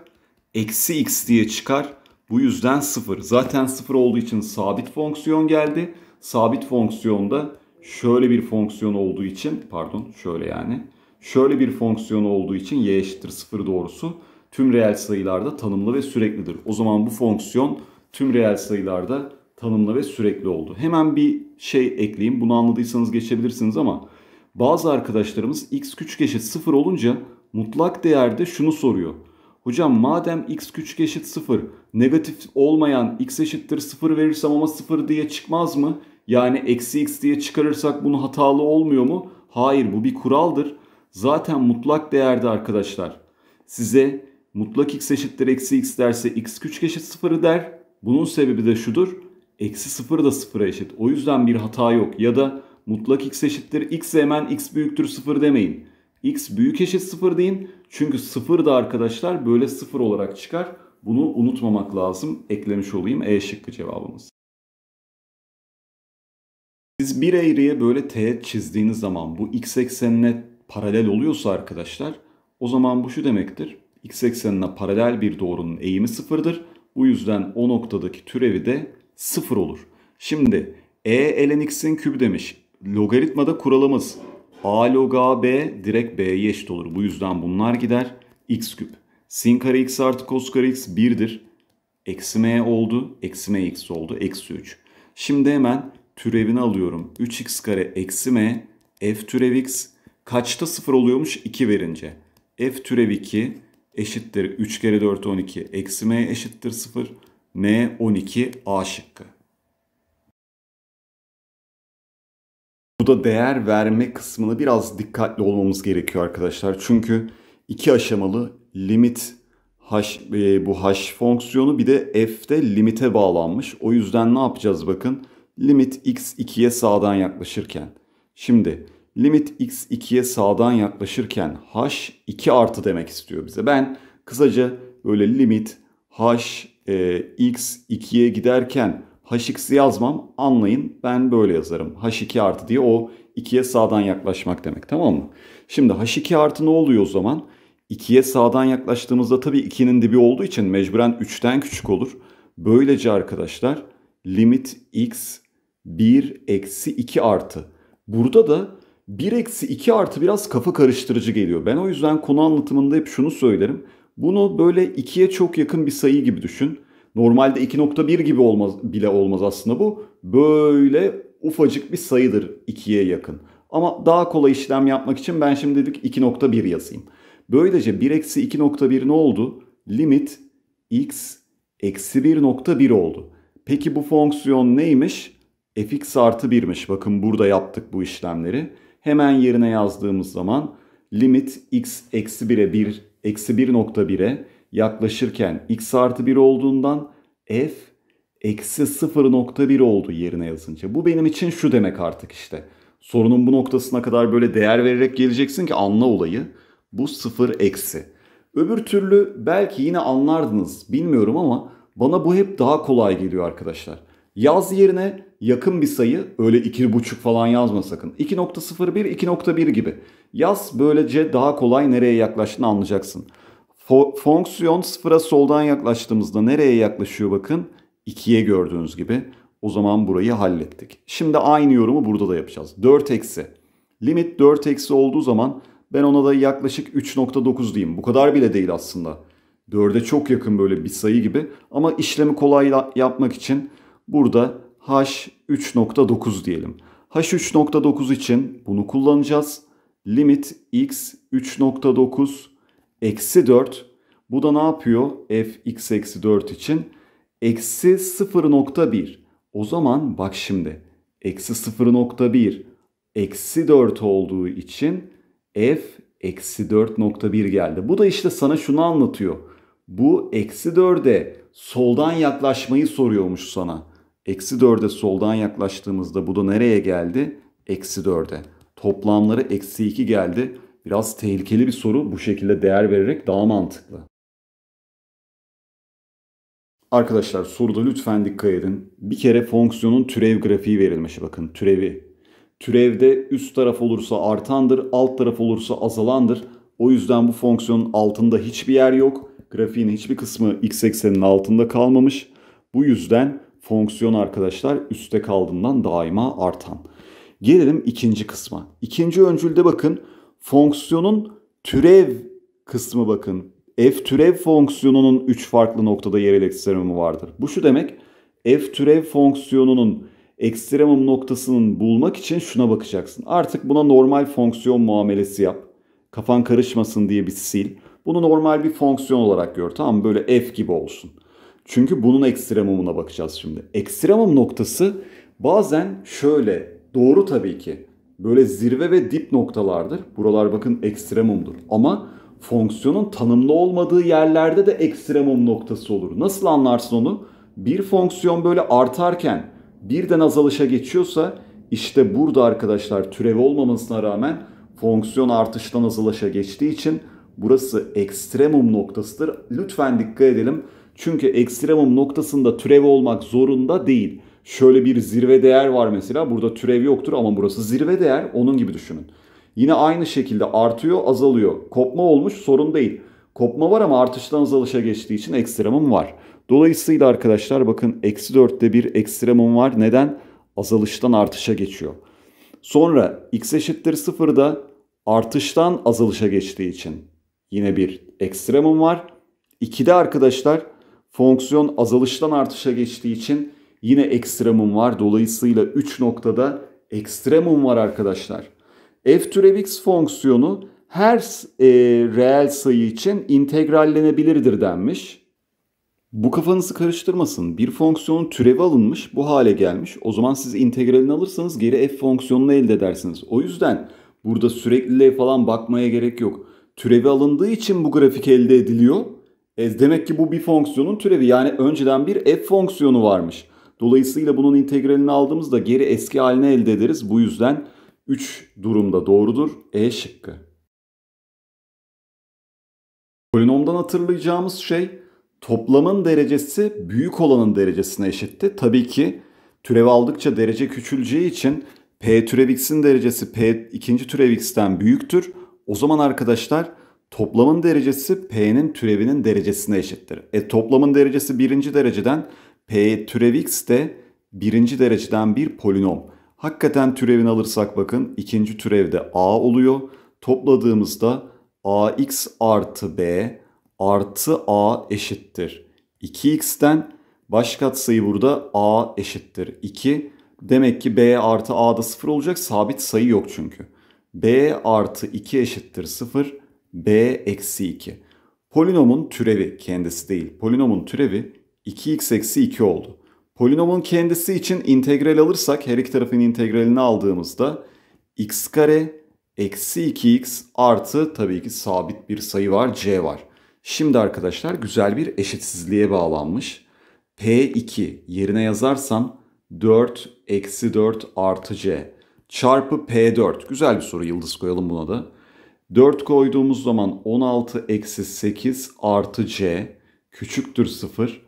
Eksi x diye çıkar. Bu yüzden 0. Zaten 0 olduğu için sabit fonksiyon geldi. Sabit fonksiyonda şöyle bir fonksiyon olduğu için pardon şöyle yani şöyle bir fonksiyon olduğu için y eşittir 0 doğrusu tüm reel sayılarda tanımlı ve süreklidir. O zaman bu fonksiyon tüm reel sayılarda tanımlı ve sürekli oldu. Hemen bir şey ekleyeyim. Bunu anladıysanız geçebilirsiniz ama bazı arkadaşlarımız x küçük eşit 0 olunca mutlak değerde şunu soruyor. Hocam madem x küçük eşit 0 negatif olmayan x eşittir 0 verirsem ama 0 diye çıkmaz mı? Yani eksi x diye çıkarırsak bunu hatalı olmuyor mu? Hayır bu bir kuraldır. Zaten mutlak değerde arkadaşlar. Size mutlak x eşittir eksi x derse x küçük eşit 0 der. Bunun sebebi de şudur eksi 0 da 0'a eşit. O yüzden bir hata yok. Ya da mutlak x eşittir x hemen x büyüktür 0 demeyin. x büyük eşit 0 deyin. Çünkü 0 da arkadaşlar böyle 0 olarak çıkar. Bunu unutmamak lazım. Eklemiş olayım E şıkkı cevabımız. Siz bir eğriye böyle teğet çizdiğiniz zaman bu x eksenine paralel oluyorsa arkadaşlar o zaman bu şu demektir. x eksenine paralel bir doğrunun eğimi sıfırdır. Bu yüzden o noktadaki türevi de sıfır olur. Şimdi e ln x'in kübü demiş. Logaritmada kuralımız a log a b direkt b'ye eşit olur. Bu yüzden bunlar gider. x küp. Sin kare x artı kos kare x 1'dir. Eksi m oldu. Eksi m x oldu. Eksi 3. Şimdi hemen türevini alıyorum. 3x kare eksi m f türev x kaçta 0 oluyormuş 2 verince. f türev 2 eşittir 3 kere 4 12 eksi m eşittir 0. N 12 A şıkkı. Bu da değer verme kısmını biraz dikkatli olmamız gerekiyor arkadaşlar. Çünkü iki aşamalı limit h, e, bu h fonksiyonu bir de f'de limite bağlanmış. O yüzden ne yapacağız bakın. Limit x 2'ye sağdan yaklaşırken. Şimdi limit x 2'ye sağdan yaklaşırken h 2 artı demek istiyor bize. Ben kısaca böyle limit h e, x 2'ye giderken hx'i yazmam anlayın ben böyle yazarım. h2 artı diye o 2'ye sağdan yaklaşmak demek tamam mı? Şimdi h2 artı ne oluyor o zaman? 2'ye sağdan yaklaştığımızda tabii 2'nin dibi olduğu için mecburen 3'ten küçük olur. Böylece arkadaşlar limit x 1 eksi 2 artı. Burada da 1 eksi 2 artı biraz kafa karıştırıcı geliyor. Ben o yüzden konu anlatımında hep şunu söylerim. Bunu böyle 2'ye çok yakın bir sayı gibi düşün. Normalde 2.1 gibi olmaz, bile olmaz aslında bu. Böyle ufacık bir sayıdır 2'ye yakın. Ama daha kolay işlem yapmak için ben şimdi dedik 2.1 yazayım. Böylece 1 eksi 2.1 ne oldu? Limit x eksi 1.1 oldu. Peki bu fonksiyon neymiş? fx artı 1'miş. Bakın burada yaptık bu işlemleri. Hemen yerine yazdığımız zaman limit x eksi 1'e 1 eksi 1.1'e yaklaşırken x artı 1 olduğundan f eksi 0.1 oldu yerine yazınca. Bu benim için şu demek artık işte. Sorunun bu noktasına kadar böyle değer vererek geleceksin ki anla olayı. Bu 0 eksi. Öbür türlü belki yine anlardınız bilmiyorum ama bana bu hep daha kolay geliyor arkadaşlar. Yaz yerine yakın bir sayı öyle 2.5 falan yazma sakın. 2.01 2.1 gibi. Yaz böylece daha kolay nereye yaklaştığını anlayacaksın. Fo fonksiyon sıfıra soldan yaklaştığımızda nereye yaklaşıyor bakın? 2'ye gördüğünüz gibi. O zaman burayı hallettik. Şimdi aynı yorumu burada da yapacağız. 4 eksi. Limit 4 eksi olduğu zaman ben ona da yaklaşık 3.9 diyeyim. Bu kadar bile değil aslında. 4'e çok yakın böyle bir sayı gibi. Ama işlemi kolay yapmak için burada h3.9 diyelim. h3.9 için bunu kullanacağız. Limit x 3.9 eksi 4. Bu da ne yapıyor? f x eksi 4 için eksi 0.1. O zaman bak şimdi eksi 0.1 eksi 4 olduğu için f eksi 4.1 geldi. Bu da işte sana şunu anlatıyor. Bu eksi 4'e soldan yaklaşmayı soruyormuş sana. Eksi 4'e soldan yaklaştığımızda bu da nereye geldi? Eksi 4'e. Toplamları eksi 2 geldi. Biraz tehlikeli bir soru. Bu şekilde değer vererek daha mantıklı. Arkadaşlar soruda lütfen dikkat edin. Bir kere fonksiyonun türev grafiği verilmiş bakın türevi. Türevde üst taraf olursa artandır, alt taraf olursa azalandır. O yüzden bu fonksiyonun altında hiçbir yer yok. Grafiğin hiçbir kısmı x ekseninin altında kalmamış. Bu yüzden fonksiyon arkadaşlar üstte kaldığından daima artan. Gelelim ikinci kısma. İkinci öncülde bakın fonksiyonun türev kısmı bakın. F türev fonksiyonunun 3 farklı noktada yerel ekstremumu vardır. Bu şu demek F türev fonksiyonunun ekstremum noktasının bulmak için şuna bakacaksın. Artık buna normal fonksiyon muamelesi yap. Kafan karışmasın diye bir sil. Bunu normal bir fonksiyon olarak gör. Tamam böyle f gibi olsun. Çünkü bunun ekstremumuna bakacağız şimdi. Ekstremum noktası bazen şöyle doğru tabii ki böyle zirve ve dip noktalardır. Buralar bakın ekstremumdur. Ama fonksiyonun tanımlı olmadığı yerlerde de ekstremum noktası olur. Nasıl anlarsın onu? Bir fonksiyon böyle artarken birden azalışa geçiyorsa işte burada arkadaşlar türev olmamasına rağmen fonksiyon artıştan azalışa geçtiği için burası ekstremum noktasıdır. Lütfen dikkat edelim. Çünkü ekstremum noktasında türev olmak zorunda değil. Şöyle bir zirve değer var mesela. Burada türev yoktur ama burası zirve değer. Onun gibi düşünün. Yine aynı şekilde artıyor, azalıyor. Kopma olmuş sorun değil. Kopma var ama artıştan azalışa geçtiği için ekstremum var. Dolayısıyla arkadaşlar bakın eksi 4'te bir ekstremum var. Neden? Azalıştan artışa geçiyor. Sonra x eşittir 0'da artıştan azalışa geçtiği için yine bir ekstremum var. 2'de arkadaşlar Fonksiyon azalıştan artışa geçtiği için yine ekstremum var. Dolayısıyla 3 noktada ekstremum var arkadaşlar. F türev x fonksiyonu her e, reel sayı için integrallenebilirdir denmiş. Bu kafanızı karıştırmasın. Bir fonksiyonun türevi alınmış, bu hale gelmiş. O zaman siz integralini alırsanız geri f fonksiyonunu elde edersiniz. O yüzden burada sürekliliğe falan bakmaya gerek yok. Türevi alındığı için bu grafik elde ediliyor. E, demek ki bu bir fonksiyonun türevi. Yani önceden bir f fonksiyonu varmış. Dolayısıyla bunun integralini aldığımızda geri eski haline elde ederiz. Bu yüzden 3 durumda doğrudur. E şıkkı. Polinomdan hatırlayacağımız şey toplamın derecesi büyük olanın derecesine eşitti. Tabii ki türev aldıkça derece küçüleceği için p türev x'in derecesi p ikinci türev x'ten büyüktür. O zaman arkadaşlar Toplamın derecesi P'nin türevinin derecesine eşittir. E toplamın derecesi birinci dereceden P türev x de birinci dereceden bir polinom. Hakikaten türevini alırsak bakın ikinci türevde A oluyor. Topladığımızda AX artı B artı A eşittir. 2x'ten baş katsayı burada A eşittir. 2 demek ki B artı a da 0 olacak sabit sayı yok çünkü. B artı 2 eşittir 0 b-2. eksi Polinomun türevi kendisi değil. Polinomun türevi 2x-2 eksi oldu. Polinomun kendisi için integral alırsak her iki tarafın integralini aldığımızda x kare eksi 2x artı tabii ki sabit bir sayı var c var. Şimdi arkadaşlar güzel bir eşitsizliğe bağlanmış. P2 yerine yazarsam 4 eksi 4 artı c çarpı P4. Güzel bir soru yıldız koyalım buna da. 4 koyduğumuz zaman 16 eksi 8 artı c küçüktür 0.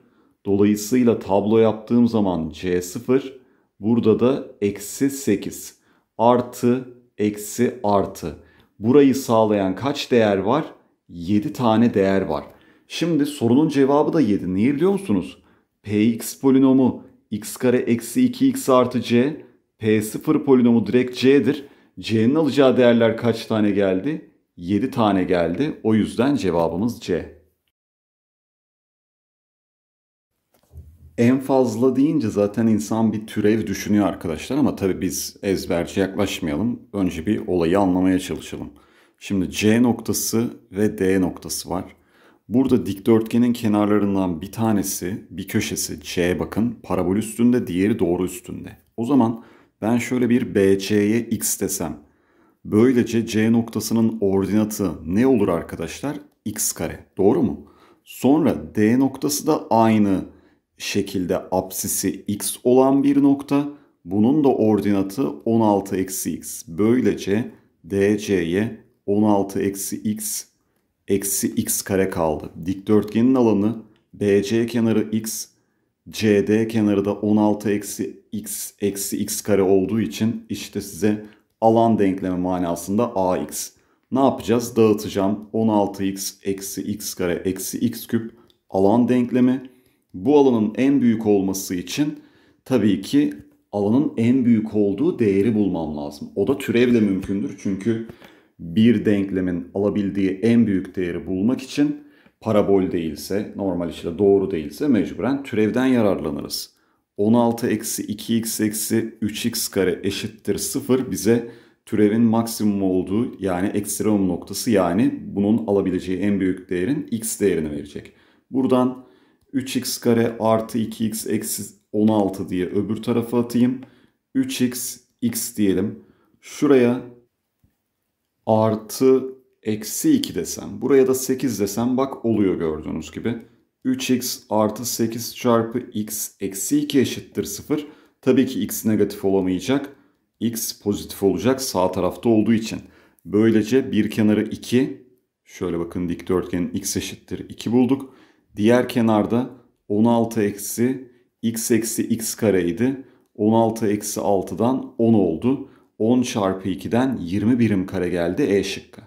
Dolayısıyla tablo yaptığım zaman c 0. Burada da eksi 8 artı eksi artı. Burayı sağlayan kaç değer var? 7 tane değer var. Şimdi sorunun cevabı da 7. Niye biliyor musunuz? Px polinomu x kare eksi 2x artı c. P0 polinomu direkt c'dir. c'nin alacağı değerler kaç tane geldi? 7 tane geldi. O yüzden cevabımız C. En fazla deyince zaten insan bir türev düşünüyor arkadaşlar ama tabii biz ezberci yaklaşmayalım. Önce bir olayı anlamaya çalışalım. Şimdi C noktası ve D noktası var. Burada dikdörtgenin kenarlarından bir tanesi, bir köşesi C bakın parabol üstünde, diğeri doğru üstünde. O zaman ben şöyle bir BC'ye x desem Böylece C noktasının ordinatı ne olur arkadaşlar? X kare. Doğru mu? Sonra D noktası da aynı şekilde apsisi X olan bir nokta. Bunun da ordinatı 16 eksi X. Böylece DC'ye 16 eksi X eksi X kare kaldı. Dikdörtgenin alanı BC kenarı X, CD kenarı da 16 eksi X eksi X kare olduğu için işte size alan denklemi manasında ax. Ne yapacağız? Dağıtacağım 16x eksi x kare eksi x küp alan denklemi. Bu alanın en büyük olması için tabii ki alanın en büyük olduğu değeri bulmam lazım. O da türevle mümkündür. Çünkü bir denklemin alabildiği en büyük değeri bulmak için parabol değilse, normal işte doğru değilse mecburen türevden yararlanırız. 16 eksi 2x eksi 3x kare eşittir 0 bize türevin maksimum olduğu yani ekstremum noktası yani bunun alabileceği en büyük değerin x değerini verecek. Buradan 3x kare artı 2x eksi 16 diye öbür tarafa atayım. 3x x diyelim. Şuraya artı eksi 2 desem buraya da 8 desem bak oluyor gördüğünüz gibi. 3x artı 8 çarpı x eksi 2 eşittir 0. Tabii ki x negatif olamayacak. x pozitif olacak sağ tarafta olduğu için. Böylece bir kenarı 2. Şöyle bakın dikdörtgenin x eşittir 2 bulduk. Diğer kenarda 16 eksi x eksi x kareydi. 16 eksi 6'dan 10 oldu. 10 çarpı 2'den 20 birim kare geldi E şıkkı.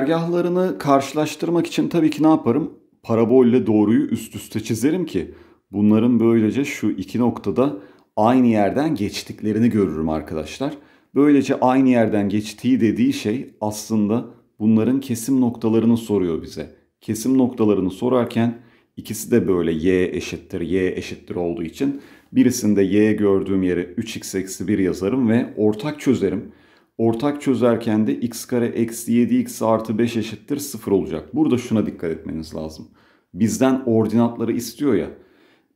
Güzergahlarını karşılaştırmak için tabii ki ne yaparım? Parabolle doğruyu üst üste çizerim ki bunların böylece şu iki noktada aynı yerden geçtiklerini görürüm arkadaşlar. Böylece aynı yerden geçtiği dediği şey aslında bunların kesim noktalarını soruyor bize. Kesim noktalarını sorarken ikisi de böyle y eşittir y eşittir olduğu için birisinde y gördüğüm yere 3x eksi 1 yazarım ve ortak çözerim. Ortak çözerken de x kare eksi 7 x artı 5 eşittir 0 olacak. Burada şuna dikkat etmeniz lazım. Bizden ordinatları istiyor ya.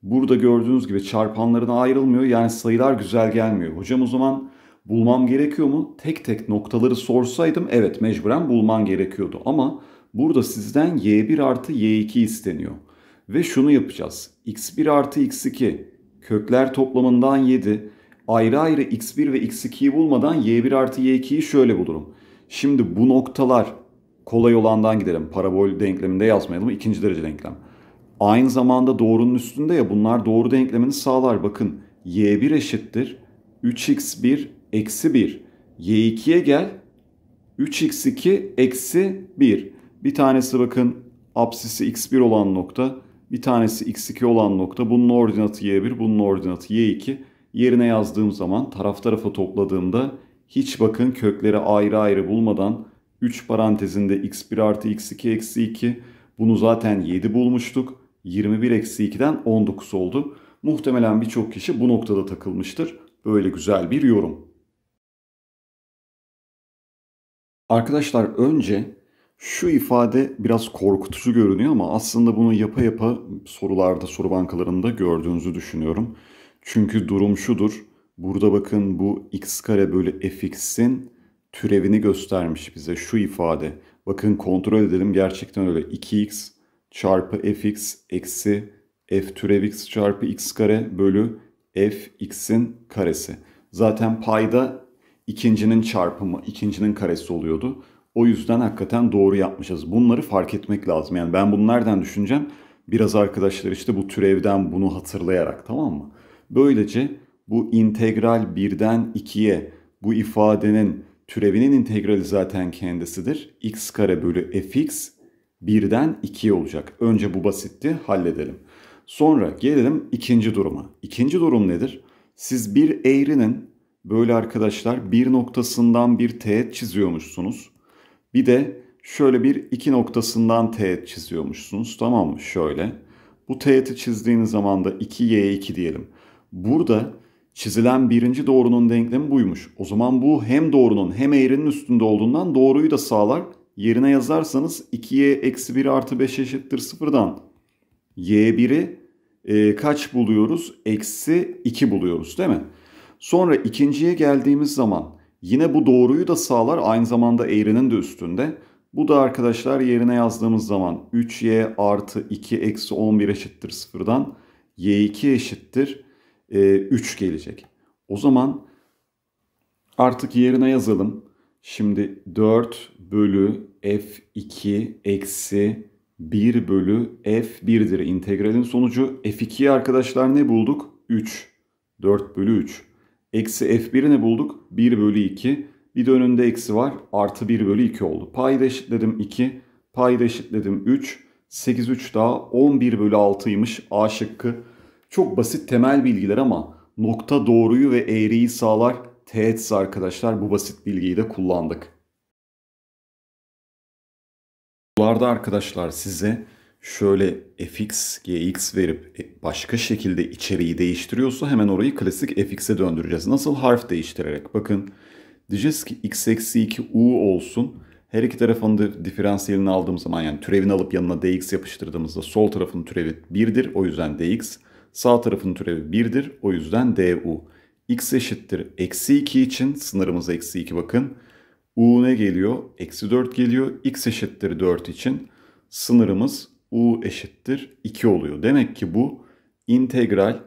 Burada gördüğünüz gibi çarpanlarına ayrılmıyor. Yani sayılar güzel gelmiyor. Hocam o zaman bulmam gerekiyor mu? Tek tek noktaları sorsaydım evet mecburen bulman gerekiyordu. Ama burada sizden y1 artı y2 isteniyor. Ve şunu yapacağız. x1 artı x2 kökler toplamından 7 ayrı ayrı x1 ve x2'yi bulmadan y1 artı y2'yi şöyle bulurum. Şimdi bu noktalar kolay olandan gidelim. Parabol denkleminde yazmayalım. ikinci derece denklem. Aynı zamanda doğrunun üstünde ya bunlar doğru denklemini sağlar. Bakın y1 eşittir 3x1 eksi 1. y2'ye gel 3x2 eksi 1. Bir tanesi bakın apsisi x1 olan nokta. Bir tanesi x2 olan nokta. Bunun ordinatı y1, bunun ordinatı y2. Yerine yazdığım zaman taraf tarafa topladığımda hiç bakın kökleri ayrı ayrı bulmadan 3 parantezinde x1 artı x2 eksi 2 bunu zaten 7 bulmuştuk. 21 eksi 2'den 19 oldu. Muhtemelen birçok kişi bu noktada takılmıştır. Böyle güzel bir yorum. Arkadaşlar önce şu ifade biraz korkutucu görünüyor ama aslında bunu yapa yapa sorularda, soru bankalarında gördüğünüzü düşünüyorum. Çünkü durum şudur. Burada bakın bu x kare bölü fx'in türevini göstermiş bize şu ifade. Bakın kontrol edelim gerçekten öyle. 2x çarpı fx eksi f türev x çarpı x kare bölü f x'in karesi. Zaten payda ikincinin çarpımı, ikincinin karesi oluyordu. O yüzden hakikaten doğru yapmışız. Bunları fark etmek lazım. Yani ben bunu nereden düşüneceğim? Biraz arkadaşlar işte bu türevden bunu hatırlayarak tamam mı? Böylece bu integral birden ikiye bu ifadenin türevinin integrali zaten kendisidir. x kare bölü fx birden ikiye olacak. Önce bu basitti halledelim. Sonra gelelim ikinci duruma. İkinci durum nedir? Siz bir eğrinin böyle arkadaşlar bir noktasından bir teğet çiziyormuşsunuz. Bir de şöyle bir iki noktasından teğet çiziyormuşsunuz. Tamam mı? Şöyle. Bu teğeti çizdiğiniz zaman da 2y2 diyelim. Burada çizilen birinci doğrunun denklemi buymuş. O zaman bu hem doğrunun hem eğrinin üstünde olduğundan doğruyu da sağlar. Yerine yazarsanız 2y eksi 1 artı 5 eşittir 0'dan. y1'i e, kaç buluyoruz? Eksi 2 buluyoruz değil mi? Sonra ikinciye geldiğimiz zaman yine bu doğruyu da sağlar. Aynı zamanda eğrinin de üstünde. Bu da arkadaşlar yerine yazdığımız zaman 3y artı 2 eksi 11 eşittir 0'dan. y2 eşittir 3 e, gelecek. O zaman artık yerine yazalım. Şimdi 4 bölü f2 eksi 1 bölü f1'dir. İntegralin sonucu f2'yi arkadaşlar ne bulduk? 3. 4 bölü 3. Eksi f1'i ne bulduk? 1 bölü 2. Bir de önünde eksi var. Artı 1 bölü 2 oldu. Payda eşitledim 2. Payda eşitledim 3. 8 3 daha 11 bölü 6'ymış. A şıkkı. Çok basit temel bilgiler ama nokta doğruyu ve eğriyi sağlar teğetse arkadaşlar bu basit bilgiyi de kullandık. Sorularda arkadaşlar size şöyle fx, gx verip e, başka şekilde içeriği değiştiriyorsa hemen orayı klasik fx'e döndüreceğiz. Nasıl? Harf değiştirerek. Bakın diyeceğiz ki x eksi 2 u olsun. Her iki tarafın da diferansiyelini aldığım zaman yani türevini alıp yanına dx yapıştırdığımızda sol tarafın türevi 1'dir. O yüzden dx. Sağ tarafın türevi 1'dir. O yüzden du. x eşittir. Eksi 2 için sınırımız eksi 2 bakın. u ne geliyor? Eksi 4 geliyor. x eşittir 4 için sınırımız u eşittir 2 oluyor. Demek ki bu integral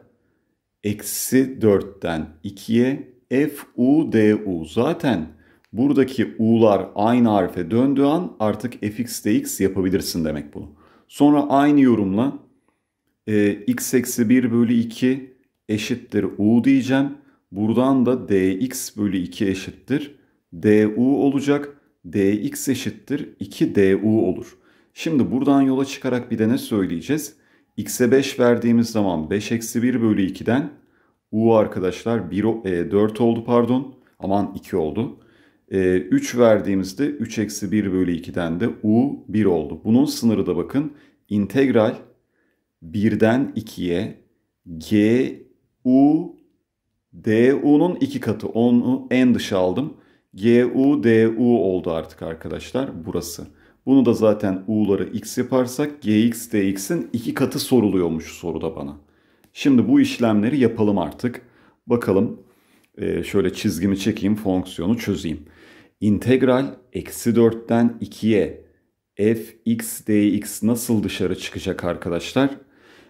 eksi 4'ten 2'ye f u du. Zaten buradaki u'lar aynı harfe döndüğü an artık fx dx yapabilirsin demek bunu. Sonra aynı yorumla e, x eksi 1 bölü 2 eşittir u diyeceğim. Buradan da dx bölü 2 eşittir. du olacak. dx eşittir 2 du olur. Şimdi buradan yola çıkarak bir de ne söyleyeceğiz? x'e 5 verdiğimiz zaman 5 eksi 1 bölü 2'den u arkadaşlar 1, e, 4 oldu pardon. Aman 2 oldu. E, 3 verdiğimizde 3 eksi 1 bölü 2'den de u 1 oldu. Bunun sınırı da bakın integral Birden ikiye G, U, D, U'nun iki katı. Onu en dışa aldım. G, U, D, U oldu artık arkadaşlar burası. Bunu da zaten U'ları X yaparsak G X D X'in iki katı soruluyormuş soruda bana. Şimdi bu işlemleri yapalım artık. Bakalım ee, şöyle çizgimi çekeyim fonksiyonu çözeyim. İntegral eksi 4'ten 2'ye f x dx nasıl dışarı çıkacak arkadaşlar?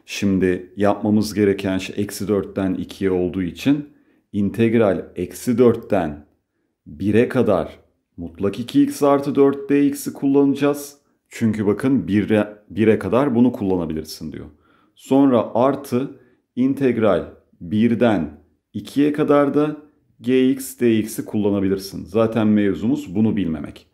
Şimdi yapmamız gereken şey eksi 4'ten 2'ye olduğu için integral eksi 4'ten 1'e kadar mutlak 2x artı 4dx'i kullanacağız. Çünkü bakın 1'e, 1'e kadar bunu kullanabilirsin diyor. Sonra artı integral 1'den 2'ye kadar da gx dx'i kullanabilirsin. Zaten mevzumuz bunu bilmemek.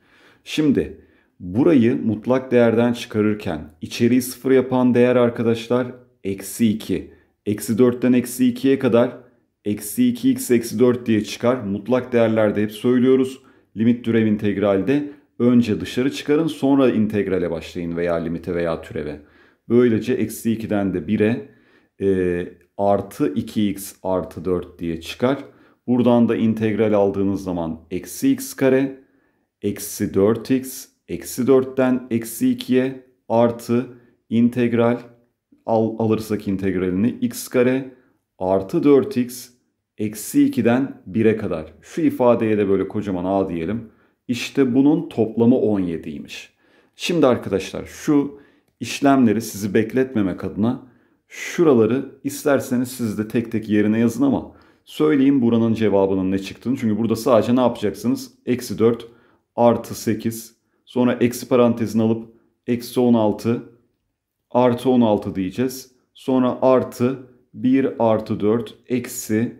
Şimdi Burayı mutlak değerden çıkarırken içeriği sıfır yapan değer arkadaşlar eksi 2. Eksi 4'ten eksi 2'ye kadar eksi 2x eksi 4 diye çıkar. Mutlak değerlerde hep söylüyoruz. Limit türev integralde önce dışarı çıkarın sonra integrale başlayın veya limite veya türeve. Böylece eksi 2'den de 1'e e, artı 2x artı 4 diye çıkar. Buradan da integral aldığınız zaman eksi x kare eksi 4x Eksi 4'ten eksi 2'ye artı integral al, alırsak integralini x kare artı 4x eksi 2'den 1'e kadar. Şu ifadeye de böyle kocaman a diyelim. İşte bunun toplamı 17'ymiş. Şimdi arkadaşlar şu işlemleri sizi bekletmemek adına şuraları isterseniz siz de tek tek yerine yazın ama söyleyeyim buranın cevabının ne çıktığını. Çünkü burada sadece ne yapacaksınız? Eksi 4 artı 8 Sonra eksi parantezini alıp eksi 16 artı 16 diyeceğiz. Sonra artı 1 artı 4 eksi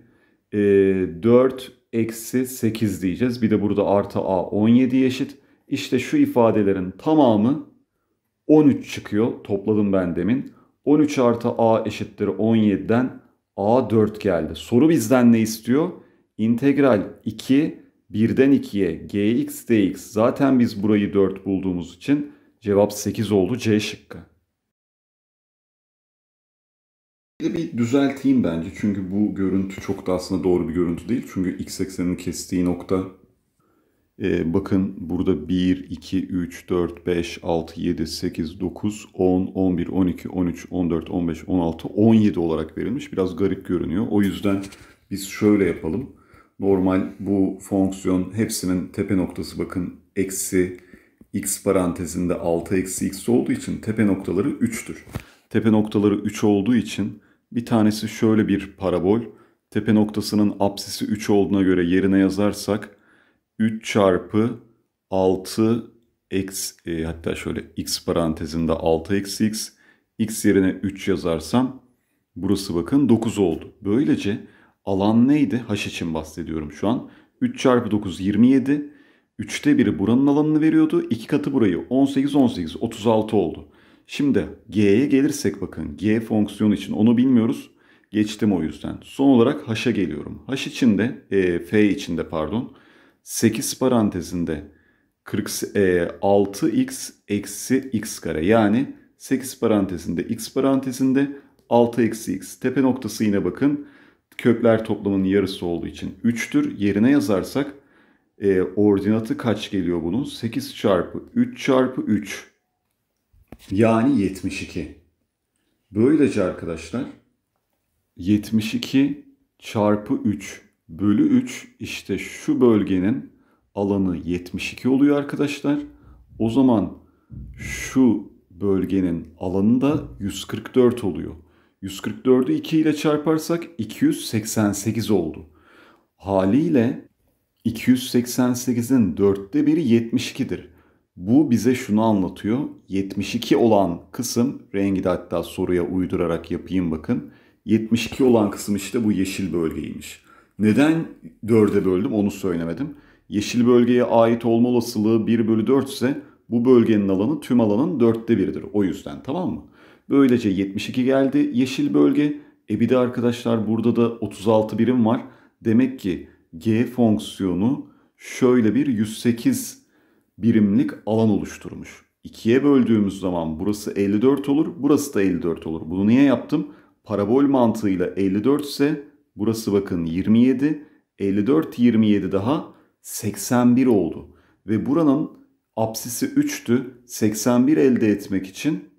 e, 4 eksi 8 diyeceğiz. Bir de burada artı a 17 eşit. İşte şu ifadelerin tamamı 13 çıkıyor. Topladım ben demin. 13 artı a eşittir 17'den a 4 geldi. Soru bizden ne istiyor? İntegral 2 1'den 2'ye gx dx zaten biz burayı 4 bulduğumuz için cevap 8 oldu C şıkkı. Bir düzelteyim bence çünkü bu görüntü çok da aslında doğru bir görüntü değil. Çünkü x eksenini kestiği nokta ee, bakın burada 1, 2, 3, 4, 5, 6, 7, 8, 9, 10, 11, 12, 13, 14, 15, 16, 17 olarak verilmiş. Biraz garip görünüyor. O yüzden biz şöyle yapalım normal bu fonksiyon hepsinin tepe noktası bakın eksi x parantezinde 6 eksi x olduğu için tepe noktaları 3'tür. Tepe noktaları 3 olduğu için bir tanesi şöyle bir parabol. Tepe noktasının apsisi 3 olduğuna göre yerine yazarsak 3 çarpı 6 x e, hatta şöyle x parantezinde 6 eksi x x yerine 3 yazarsam burası bakın 9 oldu. Böylece alan neydi? Haş için bahsediyorum şu an. 3 çarpı 9 27. 3'te biri buranın alanını veriyordu. 2 katı burayı 18 18 36 oldu. Şimdi G'ye gelirsek bakın G fonksiyonu için onu bilmiyoruz. Geçtim o yüzden. Son olarak H'a geliyorum. H içinde, e, F içinde pardon. 8 parantezinde 40, e, 6x eksi x kare. Yani 8 parantezinde x parantezinde 6 eksi x. Tepe noktası yine bakın Kökler toplamının yarısı olduğu için 3'tür. Yerine yazarsak e, ordinatı kaç geliyor bunun? 8 çarpı 3 çarpı 3. Yani 72. Böylece arkadaşlar 72 çarpı 3 bölü 3 işte şu bölgenin alanı 72 oluyor arkadaşlar. O zaman şu bölgenin alanı da 144 oluyor. 144'ü 2 ile çarparsak 288 oldu. Haliyle 288'in dörtte biri 72'dir. Bu bize şunu anlatıyor. 72 olan kısım, rengi de hatta soruya uydurarak yapayım bakın. 72 olan kısım işte bu yeşil bölgeymiş. Neden 4'e böldüm onu söylemedim. Yeşil bölgeye ait olma olasılığı 1 bölü 4 ise bu bölgenin alanı tüm alanın dörtte biridir. O yüzden tamam mı? Böylece 72 geldi yeşil bölge. E bir de arkadaşlar burada da 36 birim var. Demek ki G fonksiyonu şöyle bir 108 birimlik alan oluşturmuş. 2'ye böldüğümüz zaman burası 54 olur, burası da 54 olur. Bunu niye yaptım? Parabol mantığıyla 54 ise burası bakın 27, 54 27 daha 81 oldu. Ve buranın apsisi 3'tü. 81 elde etmek için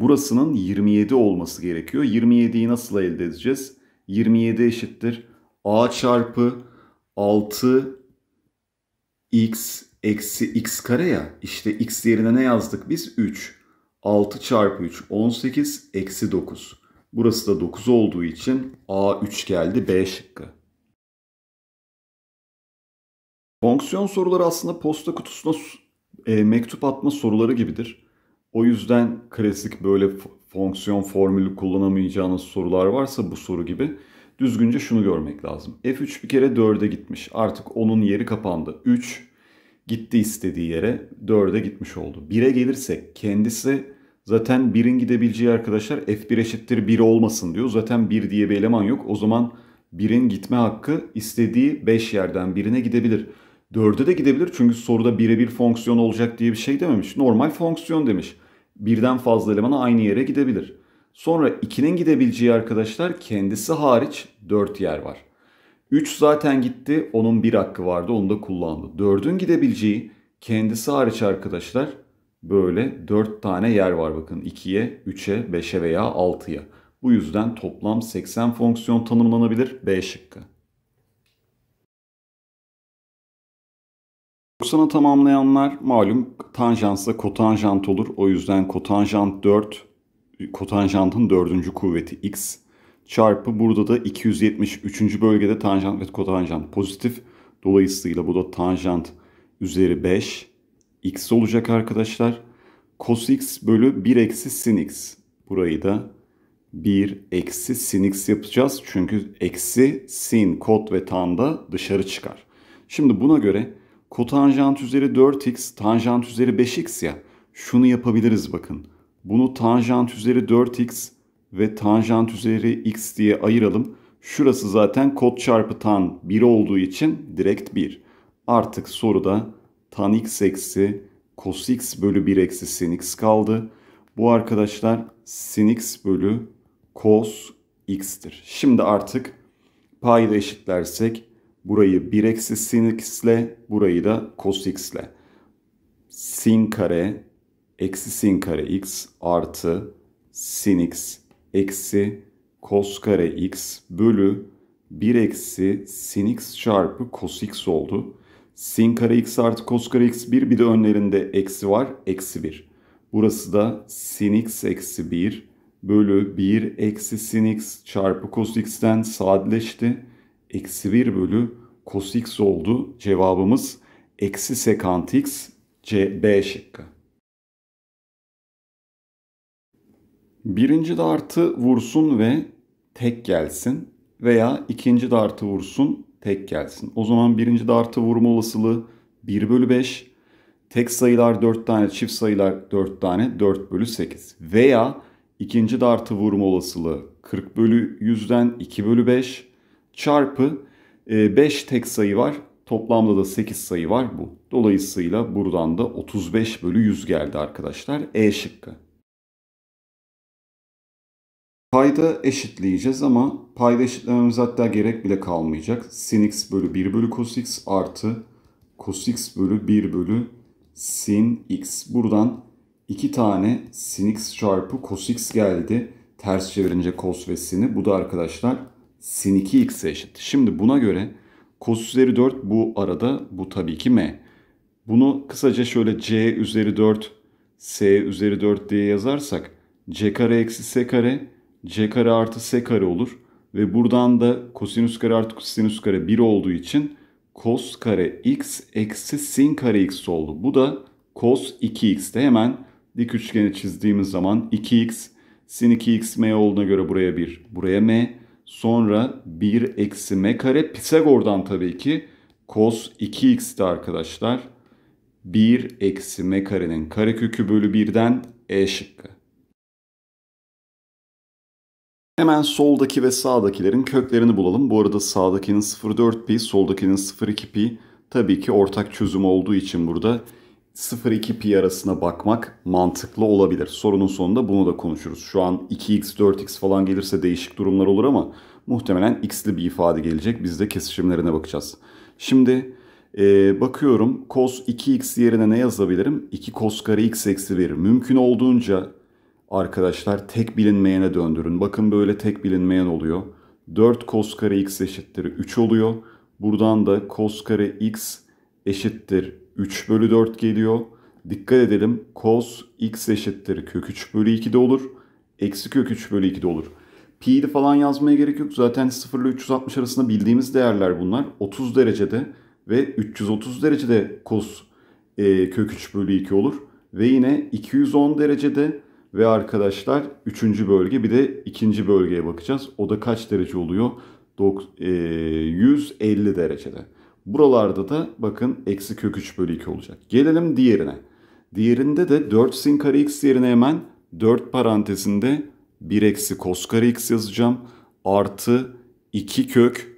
burasının 27 olması gerekiyor. 27'yi nasıl elde edeceğiz? 27 eşittir a çarpı 6 x eksi x kare ya. İşte x yerine ne yazdık biz? 3. 6 çarpı 3 18 eksi 9. Burası da 9 olduğu için A3 geldi B şıkkı. Fonksiyon soruları aslında posta kutusuna e, mektup atma soruları gibidir. O yüzden klasik böyle fonksiyon formülü kullanamayacağınız sorular varsa bu soru gibi düzgünce şunu görmek lazım. F3 bir kere 4'e gitmiş. Artık onun yeri kapandı. 3 gitti istediği yere 4'e gitmiş oldu. 1'e gelirse kendisi zaten 1'in gidebileceği arkadaşlar F1 eşittir 1 olmasın diyor. Zaten 1 diye bir eleman yok. O zaman 1'in gitme hakkı istediği 5 yerden birine gidebilir. 4'e de gidebilir çünkü soruda birebir fonksiyon olacak diye bir şey dememiş. Normal fonksiyon demiş birden fazla elemana aynı yere gidebilir. Sonra 2'nin gidebileceği arkadaşlar kendisi hariç 4 yer var. 3 zaten gitti. Onun 1 hakkı vardı. Onu da kullandı. 4'ün gidebileceği kendisi hariç arkadaşlar böyle 4 tane yer var bakın. 2'ye, 3'e, 5'e veya 6'ya. Bu yüzden toplam 80 fonksiyon tanımlanabilir B şıkkı. 90'a tamamlayanlar malum tanjansla kotanjant olur. O yüzden kotanjant 4, kotanjantın dördüncü kuvveti x çarpı burada da 273. bölgede tanjant ve kotanjant pozitif. Dolayısıyla bu da tanjant üzeri 5 x olacak arkadaşlar. Cos x bölü 1 eksi sin x. Burayı da 1 eksi sin x yapacağız. Çünkü eksi sin, kot ve tan da dışarı çıkar. Şimdi buna göre Kotanjant üzeri 4x, tanjant üzeri 5x ya. Şunu yapabiliriz bakın. Bunu tanjant üzeri 4x ve tanjant üzeri x diye ayıralım. Şurası zaten kot çarpı tan 1 olduğu için direkt 1. Artık soruda tan x eksi cos x bölü 1 eksi sin x kaldı. Bu arkadaşlar sin x bölü cos x'tir. Şimdi artık payda eşitlersek Burayı 1 eksi sin x ile burayı da cos x ile. Sin kare eksi sin kare x artı sin x eksi cos kare x bölü 1 eksi sin x çarpı cos x oldu. Sin kare x artı cos kare x 1 bir de önlerinde eksi var eksi 1. Burası da sin x eksi 1 bölü 1 eksi sin x çarpı cos x'ten sadeleşti eksi 1 bölü cos x oldu. Cevabımız eksi sekant x C, B şıkkı. Birinci dartı vursun ve tek gelsin veya ikinci dartı vursun tek gelsin. O zaman birinci dartı vurma olasılığı 1 bölü 5. Tek sayılar 4 tane, çift sayılar 4 tane 4 bölü 8. Veya ikinci dartı vurma olasılığı 40 bölü 100'den 2 bölü 5 çarpı 5 e, tek sayı var. Toplamda da 8 sayı var bu. Dolayısıyla buradan da 35 bölü 100 geldi arkadaşlar. E şıkkı. Payda eşitleyeceğiz ama payda eşitlememiz hatta gerek bile kalmayacak. Sin x bölü 1 bölü cos x artı cos x bölü 1 bölü sin x. Buradan 2 tane sin x çarpı cos x geldi. Ters çevirince cos ve sin'i. Bu da arkadaşlar sin 2x'e eşit. Şimdi buna göre cos üzeri 4 bu arada bu tabii ki m. Bunu kısaca şöyle c üzeri 4 s üzeri 4 diye yazarsak c kare eksi s kare c kare artı s kare olur. Ve buradan da kosinüs kare artı kosinüs kare 1 olduğu için cos kare x eksi sin kare x oldu. Bu da cos 2x de hemen dik üçgeni çizdiğimiz zaman 2x sin 2x m olduğuna göre buraya 1 buraya m Sonra 1 eksi m kare Pisagor'dan tabii ki cos 2x'ti arkadaşlar. 1 eksi m karenin karekökü bölü 1'den e şıkkı. Hemen soldaki ve sağdakilerin köklerini bulalım. Bu arada sağdakinin 0,4 pi, soldakinin 0,2 pi. Tabii ki ortak çözüm olduğu için burada 0-2 pi arasına bakmak mantıklı olabilir. Sorunun sonunda bunu da konuşuruz. Şu an 2x 4x falan gelirse değişik durumlar olur ama muhtemelen x'li bir ifade gelecek. Biz de kesişimlerine bakacağız. Şimdi e, bakıyorum cos 2x yerine ne yazabilirim? 2 cos kare x eksi 1. Mümkün olduğunca arkadaşlar tek bilinmeyene döndürün. Bakın böyle tek bilinmeyen oluyor. 4 cos kare x eşittir 3 oluyor. Buradan da cos kare x eşittir 3 bölü 4 geliyor. Dikkat edelim cos x eşittir kök 3 bölü 2 de olur. Eksi kök 3 bölü 2 de olur. Pi'yi falan yazmaya gerek yok. Zaten 0 ile 360 arasında bildiğimiz değerler bunlar. 30 derecede ve 330 derecede cos e, kök 3 bölü 2 olur. Ve yine 210 derecede ve arkadaşlar 3. bölge bir de 2. bölgeye bakacağız. O da kaç derece oluyor? Dok, e, 150 derecede. Buralarda da bakın eksi kök 3 bölü 2 olacak. Gelelim diğerine. Diğerinde de 4 sin kare x yerine hemen 4 parantezinde 1 eksi kos kare x yazacağım. Artı 2 kök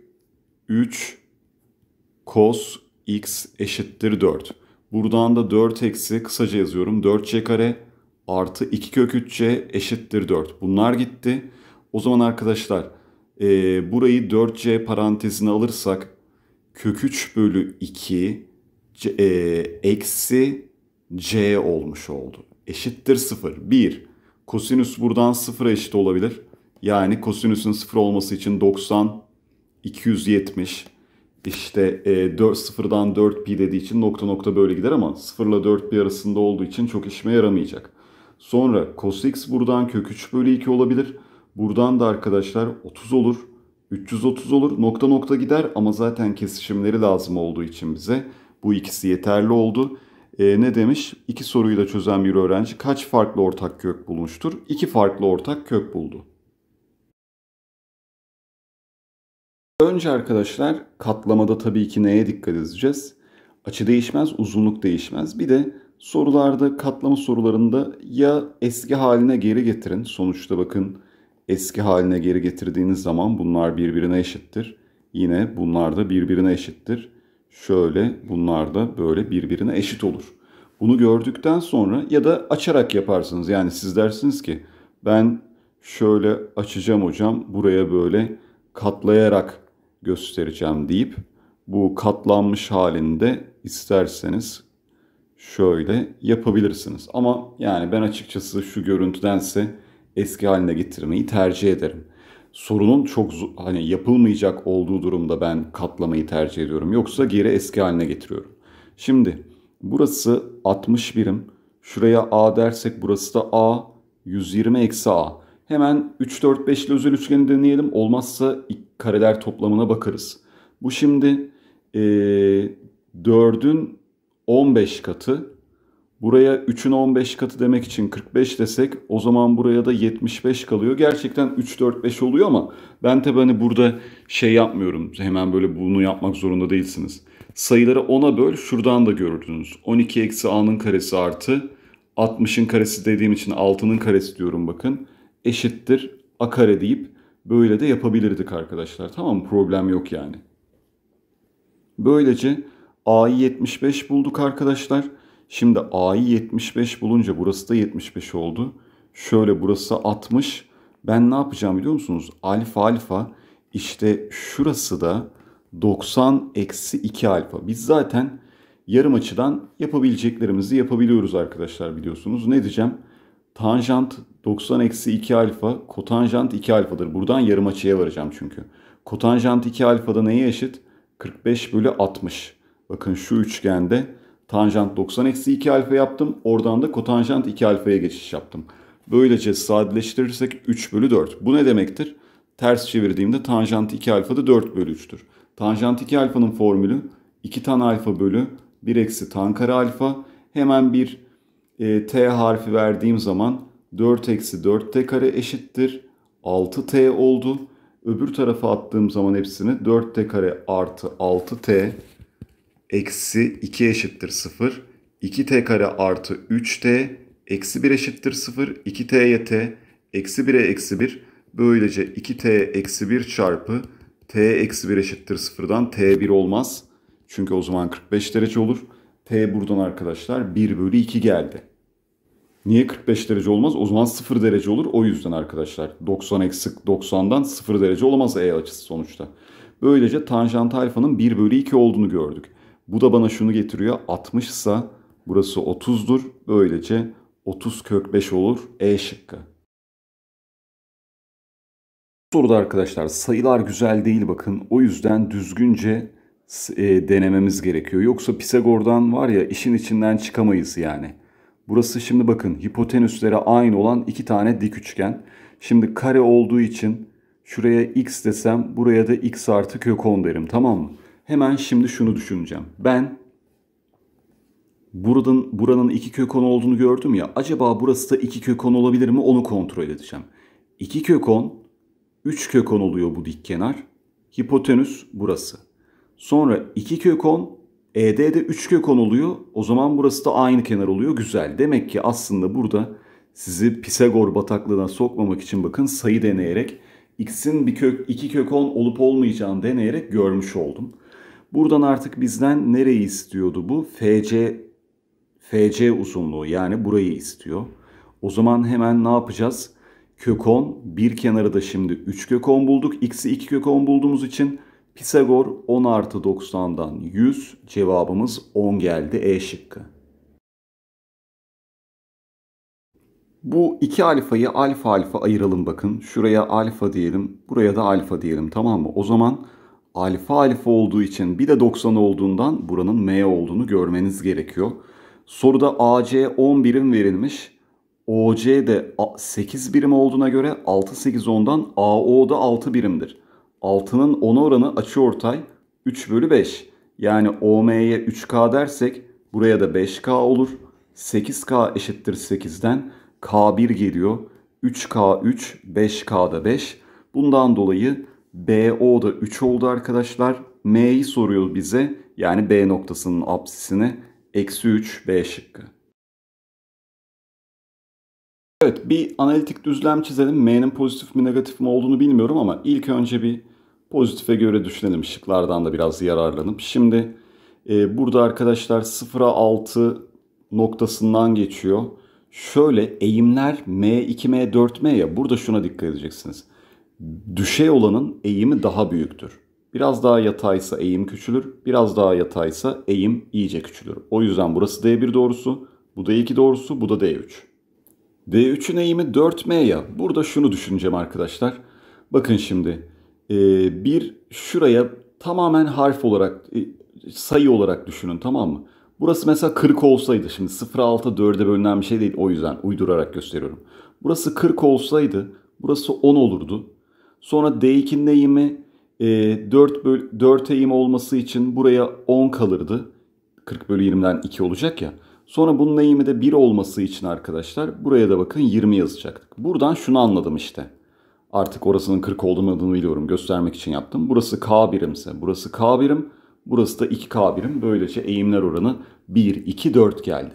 3 kos x eşittir 4. Buradan da 4 eksi kısaca yazıyorum 4c kare artı 2 kök 3c eşittir 4. Bunlar gitti. O zaman arkadaşlar e, burayı 4c parantezine alırsak kök 3 bölü 2 c, e, eksi c olmuş oldu. Eşittir 0. 1. Kosinüs buradan 0'a eşit olabilir. Yani kosinüsün 0 olması için 90, 270, işte e, 4, 0'dan 4pi dediği için nokta nokta böyle gider ama 0 ile 4pi arasında olduğu için çok işime yaramayacak. Sonra cos x buradan kök 3 bölü 2 olabilir. Buradan da arkadaşlar 30 olur. 330 olur nokta nokta gider ama zaten kesişimleri lazım olduğu için bize bu ikisi yeterli oldu. E, ne demiş? İki soruyu da çözen bir öğrenci kaç farklı ortak kök bulmuştur? İki farklı ortak kök buldu. Önce arkadaşlar katlamada tabii ki neye dikkat edeceğiz? Açı değişmez, uzunluk değişmez. Bir de sorularda katlama sorularında ya eski haline geri getirin. Sonuçta bakın eski haline geri getirdiğiniz zaman bunlar birbirine eşittir. Yine bunlar da birbirine eşittir. Şöyle bunlar da böyle birbirine eşit olur. Bunu gördükten sonra ya da açarak yaparsınız. Yani siz dersiniz ki ben şöyle açacağım hocam buraya böyle katlayarak göstereceğim deyip bu katlanmış halinde isterseniz şöyle yapabilirsiniz. Ama yani ben açıkçası şu görüntüdense eski haline getirmeyi tercih ederim. Sorunun çok hani yapılmayacak olduğu durumda ben katlamayı tercih ediyorum. Yoksa geri eski haline getiriyorum. Şimdi burası 60 birim. Şuraya A dersek burası da A. 120 eksi A. Hemen 3, 4, 5 ile özel üçgeni deneyelim. Olmazsa kareler toplamına bakarız. Bu şimdi ee, 4'ün 15 katı Buraya 3'ün 15 katı demek için 45 desek o zaman buraya da 75 kalıyor. Gerçekten 3, 4, 5 oluyor ama ben tabi hani burada şey yapmıyorum. Hemen böyle bunu yapmak zorunda değilsiniz. Sayıları 10'a böl şuradan da görürsünüz. 12 eksi a'nın karesi artı 60'ın karesi dediğim için 6'nın karesi diyorum bakın. Eşittir a kare deyip böyle de yapabilirdik arkadaşlar. Tamam Problem yok yani. Böylece a'yı 75 bulduk arkadaşlar. Şimdi A'yı 75 bulunca burası da 75 oldu. Şöyle burası 60. Ben ne yapacağım biliyor musunuz? Alfa alfa işte şurası da 90 eksi 2 alfa. Biz zaten yarım açıdan yapabileceklerimizi yapabiliyoruz arkadaşlar biliyorsunuz. Ne diyeceğim? Tanjant 90 eksi 2 alfa, kotanjant 2 alfadır. Buradan yarım açıya varacağım çünkü. Kotanjant 2 alfada neye eşit? 45 bölü 60. Bakın şu üçgende Tanjant 90 eksi 2 alfa yaptım. Oradan da kotanjant 2 alfaya geçiş yaptım. Böylece sadeleştirirsek 3 bölü 4. Bu ne demektir? Ters çevirdiğimde tanjant 2 alfa da 4 bölü 3'tür. Tanjant 2 alfanın formülü 2 tan alfa bölü 1 eksi tan kare alfa. Hemen bir e, t harfi verdiğim zaman 4 eksi 4 t kare eşittir. 6 t oldu. Öbür tarafa attığım zaman hepsini 4t kare artı 6t eksi 2 eşittir 0. 2t kare artı 3t eksi 1 eşittir 0. 2t'ye t eksi 1'e eksi 1. Böylece 2t eksi 1 çarpı t eksi 1 eşittir 0'dan t 1 olmaz. Çünkü o zaman 45 derece olur. T buradan arkadaşlar 1 bölü 2 geldi. Niye 45 derece olmaz? O zaman 0 derece olur. O yüzden arkadaşlar 90 eksi 90'dan 0 derece olamaz E açısı sonuçta. Böylece tanjant alfanın 1 bölü 2 olduğunu gördük. Bu da bana şunu getiriyor. 60 ise burası 30'dur. Böylece 30 kök 5 olur. E şıkkı. Bu soruda arkadaşlar sayılar güzel değil bakın. O yüzden düzgünce e, denememiz gerekiyor. Yoksa Pisagor'dan var ya işin içinden çıkamayız yani. Burası şimdi bakın hipotenüslere aynı olan iki tane dik üçgen. Şimdi kare olduğu için şuraya x desem buraya da x artı kök 10 derim tamam mı? hemen şimdi şunu düşüneceğim. Ben buradan buranın iki kökon olduğunu gördüm ya. Acaba burası da iki kökon olabilir mi? Onu kontrol edeceğim. İki kökon, üç kökon oluyor bu dik kenar. Hipotenüs burası. Sonra iki kökon, ED'de üç kökon oluyor. O zaman burası da aynı kenar oluyor. Güzel. Demek ki aslında burada sizi Pisagor bataklığına sokmamak için bakın sayı deneyerek x'in bir kök, iki kök 10 olup olmayacağını deneyerek görmüş oldum. Buradan artık bizden nereyi istiyordu bu? FC FC uzunluğu yani burayı istiyor. O zaman hemen ne yapacağız? Kök 10 bir kenarı da şimdi 3 kök 10 bulduk. X'i 2 kök 10 bulduğumuz için Pisagor 10 artı 90'dan 100 cevabımız 10 geldi E şıkkı. Bu iki alfayı alfa alfa ayıralım bakın. Şuraya alfa diyelim, buraya da alfa diyelim tamam mı? O zaman alfa alfa olduğu için bir de 90 olduğundan buranın M olduğunu görmeniz gerekiyor. Soruda AC 10 birim verilmiş. OC de 8 birim olduğuna göre 6 8 10'dan AO da 6 birimdir. 6'nın 10 oranı açıortay 3 bölü 5. Yani OM'ye 3K dersek buraya da 5K olur. 8K eşittir 8'den K1 geliyor. 3K 3, 5K da 5. Bundan dolayı BO da 3 oldu arkadaşlar. M'yi soruyor bize. Yani B noktasının apsisini. Eksi 3 B şıkkı. Evet bir analitik düzlem çizelim. M'nin pozitif mi negatif mi olduğunu bilmiyorum ama ilk önce bir pozitife göre düşünelim. Şıklardan da biraz yararlanıp. Şimdi e, burada arkadaşlar 0'a 6 noktasından geçiyor. Şöyle eğimler M2, M4, M ya. Burada şuna dikkat edeceksiniz düşey olanın eğimi daha büyüktür. Biraz daha yataysa eğim küçülür, biraz daha yataysa eğim iyice küçülür. O yüzden burası D1 doğrusu, bu D2 doğrusu, bu da D3. D3'ün eğimi 4M ya. Burada şunu düşüneceğim arkadaşlar. Bakın şimdi e, bir şuraya tamamen harf olarak e, sayı olarak düşünün tamam mı? Burası mesela 40 olsaydı şimdi 0'a 6'a 4'e bölünen bir şey değil o yüzden uydurarak gösteriyorum. Burası 40 olsaydı burası 10 olurdu. Sonra D2'nin eğimi e, 4, böl 4 eğim olması için buraya 10 kalırdı. 40 bölü 20'den 2 olacak ya. Sonra bunun eğimi de 1 olması için arkadaşlar buraya da bakın 20 yazacaktık. Buradan şunu anladım işte. Artık orasının 40 olduğunu biliyorum. Göstermek için yaptım. Burası K birimse burası K birim. Burası da 2K birim. Böylece eğimler oranı 1, 2, 4 geldi.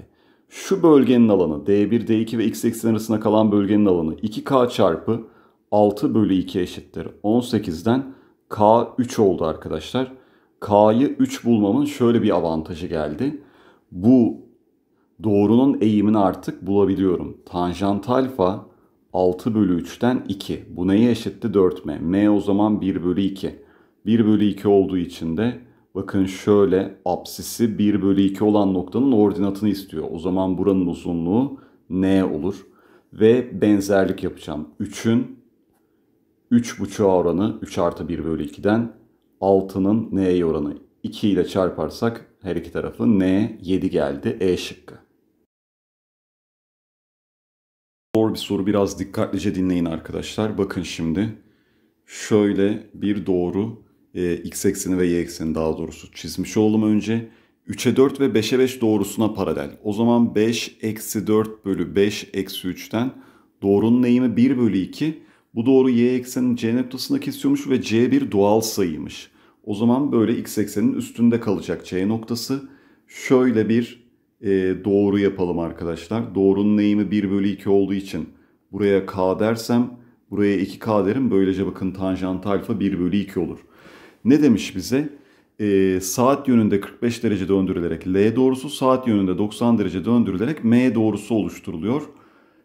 Şu bölgenin alanı D1, D2 ve X eksen arasında kalan bölgenin alanı 2K çarpı 6 bölü 2 eşittir 18'den K 3 oldu arkadaşlar. K'yı 3 bulmamın şöyle bir avantajı geldi. Bu doğrunun eğimini artık bulabiliyorum. Tanjant alfa 6 bölü 3'ten 2. Bu neye eşitti? 4 m. m o zaman 1 bölü 2. 1 bölü 2 olduğu için de bakın şöyle apsisi 1 bölü 2 olan noktanın ordinatını istiyor. O zaman buranın uzunluğu n olur. Ve benzerlik yapacağım. 3'ün 3.5'a oranı 3 artı 1 bölü 2'den 6'nın n'ye oranı 2 ile çarparsak her iki tarafı n 7 geldi E şıkkı. Zor bir soru biraz dikkatlice dinleyin arkadaşlar. Bakın şimdi şöyle bir doğru e, x ekseni ve y ekseni daha doğrusu çizmiş oldum önce. 3'e 4 ve 5'e 5 doğrusuna paralel. O zaman 5 eksi 4 bölü 5 eksi 3'ten doğrunun eğimi 1 bölü 2. Bu doğru y eksenin c noktasında kesiyormuş ve c bir doğal sayıymış. O zaman böyle x eksenin üstünde kalacak c noktası. Şöyle bir e, doğru yapalım arkadaşlar. Doğrunun eğimi 1 bölü 2 olduğu için buraya k dersem buraya 2k derim. Böylece bakın tanjant alfa 1 bölü 2 olur. Ne demiş bize? E, saat yönünde 45 derece döndürülerek L doğrusu, saat yönünde 90 derece döndürülerek M doğrusu oluşturuluyor.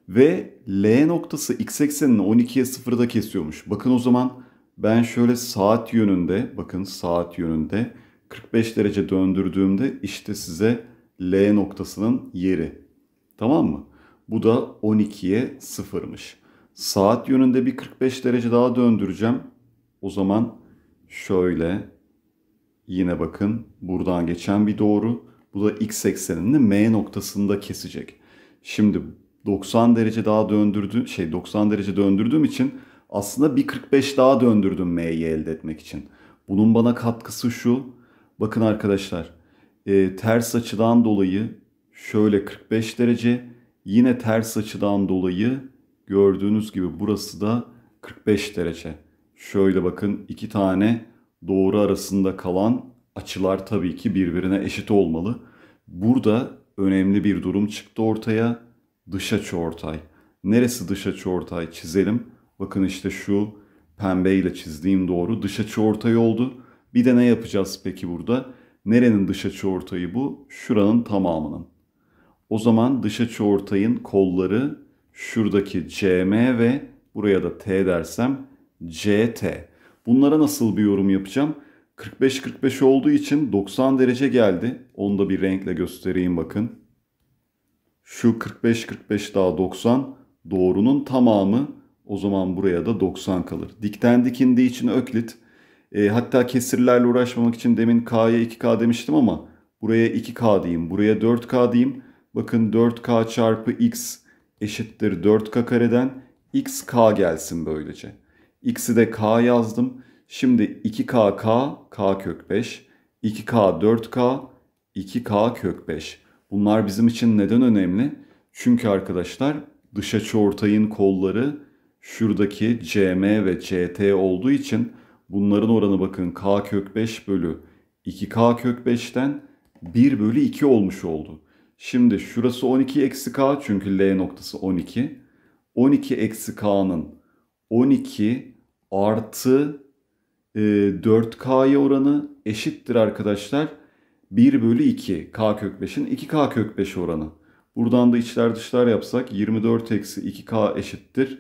Ve L noktası x eksenini 12'ye 0'da kesiyormuş. Bakın o zaman ben şöyle saat yönünde, bakın saat yönünde 45 derece döndürdüğümde işte size L noktasının yeri. Tamam mı? Bu da 12'ye 0'mış. Saat yönünde bir 45 derece daha döndüreceğim. O zaman şöyle yine bakın buradan geçen bir doğru. Bu da x eksenini M noktasında kesecek. Şimdi 90 derece daha döndürdü şey 90 derece döndürdüğüm için aslında bir 45 daha döndürdüm M'yi elde etmek için. Bunun bana katkısı şu. Bakın arkadaşlar e, ters açıdan dolayı şöyle 45 derece yine ters açıdan dolayı gördüğünüz gibi burası da 45 derece. Şöyle bakın iki tane doğru arasında kalan açılar tabii ki birbirine eşit olmalı. Burada önemli bir durum çıktı ortaya dışa çoğortay. Neresi dışa çoğortay çizelim. Bakın işte şu pembe ile çizdiğim doğru dışa çoğortay oldu. Bir de ne yapacağız peki burada? Nerenin dışa çoğortayı bu? Şuranın tamamının. O zaman dışa çoğortayın kolları şuradaki CM ve buraya da T dersem CT. Bunlara nasıl bir yorum yapacağım? 45-45 olduğu için 90 derece geldi. Onu da bir renkle göstereyim bakın. Şu 45 45 daha 90 doğrunun tamamı o zaman buraya da 90 kalır. Dikten dikindiği için öklit. E, hatta kesirlerle uğraşmamak için demin K'ya 2K demiştim ama buraya 2K diyeyim. Buraya 4K diyeyim. Bakın 4K çarpı X eşittir 4K kareden. X K gelsin böylece. X'i de K yazdım. Şimdi 2K K, K kök 5. 2K 4K, 2K kök 5. Bunlar bizim için neden önemli? Çünkü arkadaşlar dış açı ortayın kolları şuradaki CM ve CT olduğu için bunların oranı bakın K kök 5 bölü 2K kök 5'ten 1 bölü 2 olmuş oldu. Şimdi şurası 12 eksi K çünkü L noktası 12. 12 eksi K'nın 12 artı 4K'ya oranı eşittir arkadaşlar. 1 bölü 2 k kök 5'in 2k kök 5 oranı. Buradan da içler dışlar yapsak 24 eksi 2k eşittir.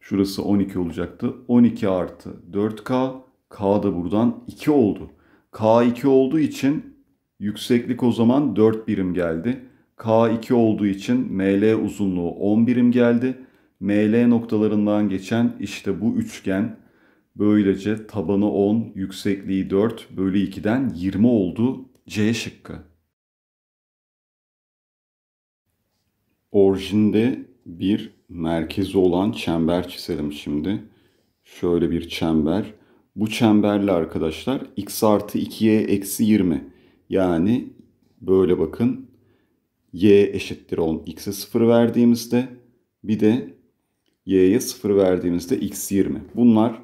Şurası 12 olacaktı. 12 artı 4k. K da buradan 2 oldu. K 2 olduğu için yükseklik o zaman 4 birim geldi. K 2 olduğu için ML uzunluğu 10 birim geldi. ML noktalarından geçen işte bu üçgen Böylece tabanı 10, yüksekliği 4 bölü 2'den 20 oldu C şıkkı. Orijinde bir merkezi olan çember çizelim şimdi. Şöyle bir çember. Bu çemberle arkadaşlar x artı 2'ye eksi 20. Yani böyle bakın y eşittir 10 x'e 0 verdiğimizde bir de y'ye 0 verdiğimizde x 20. Bunlar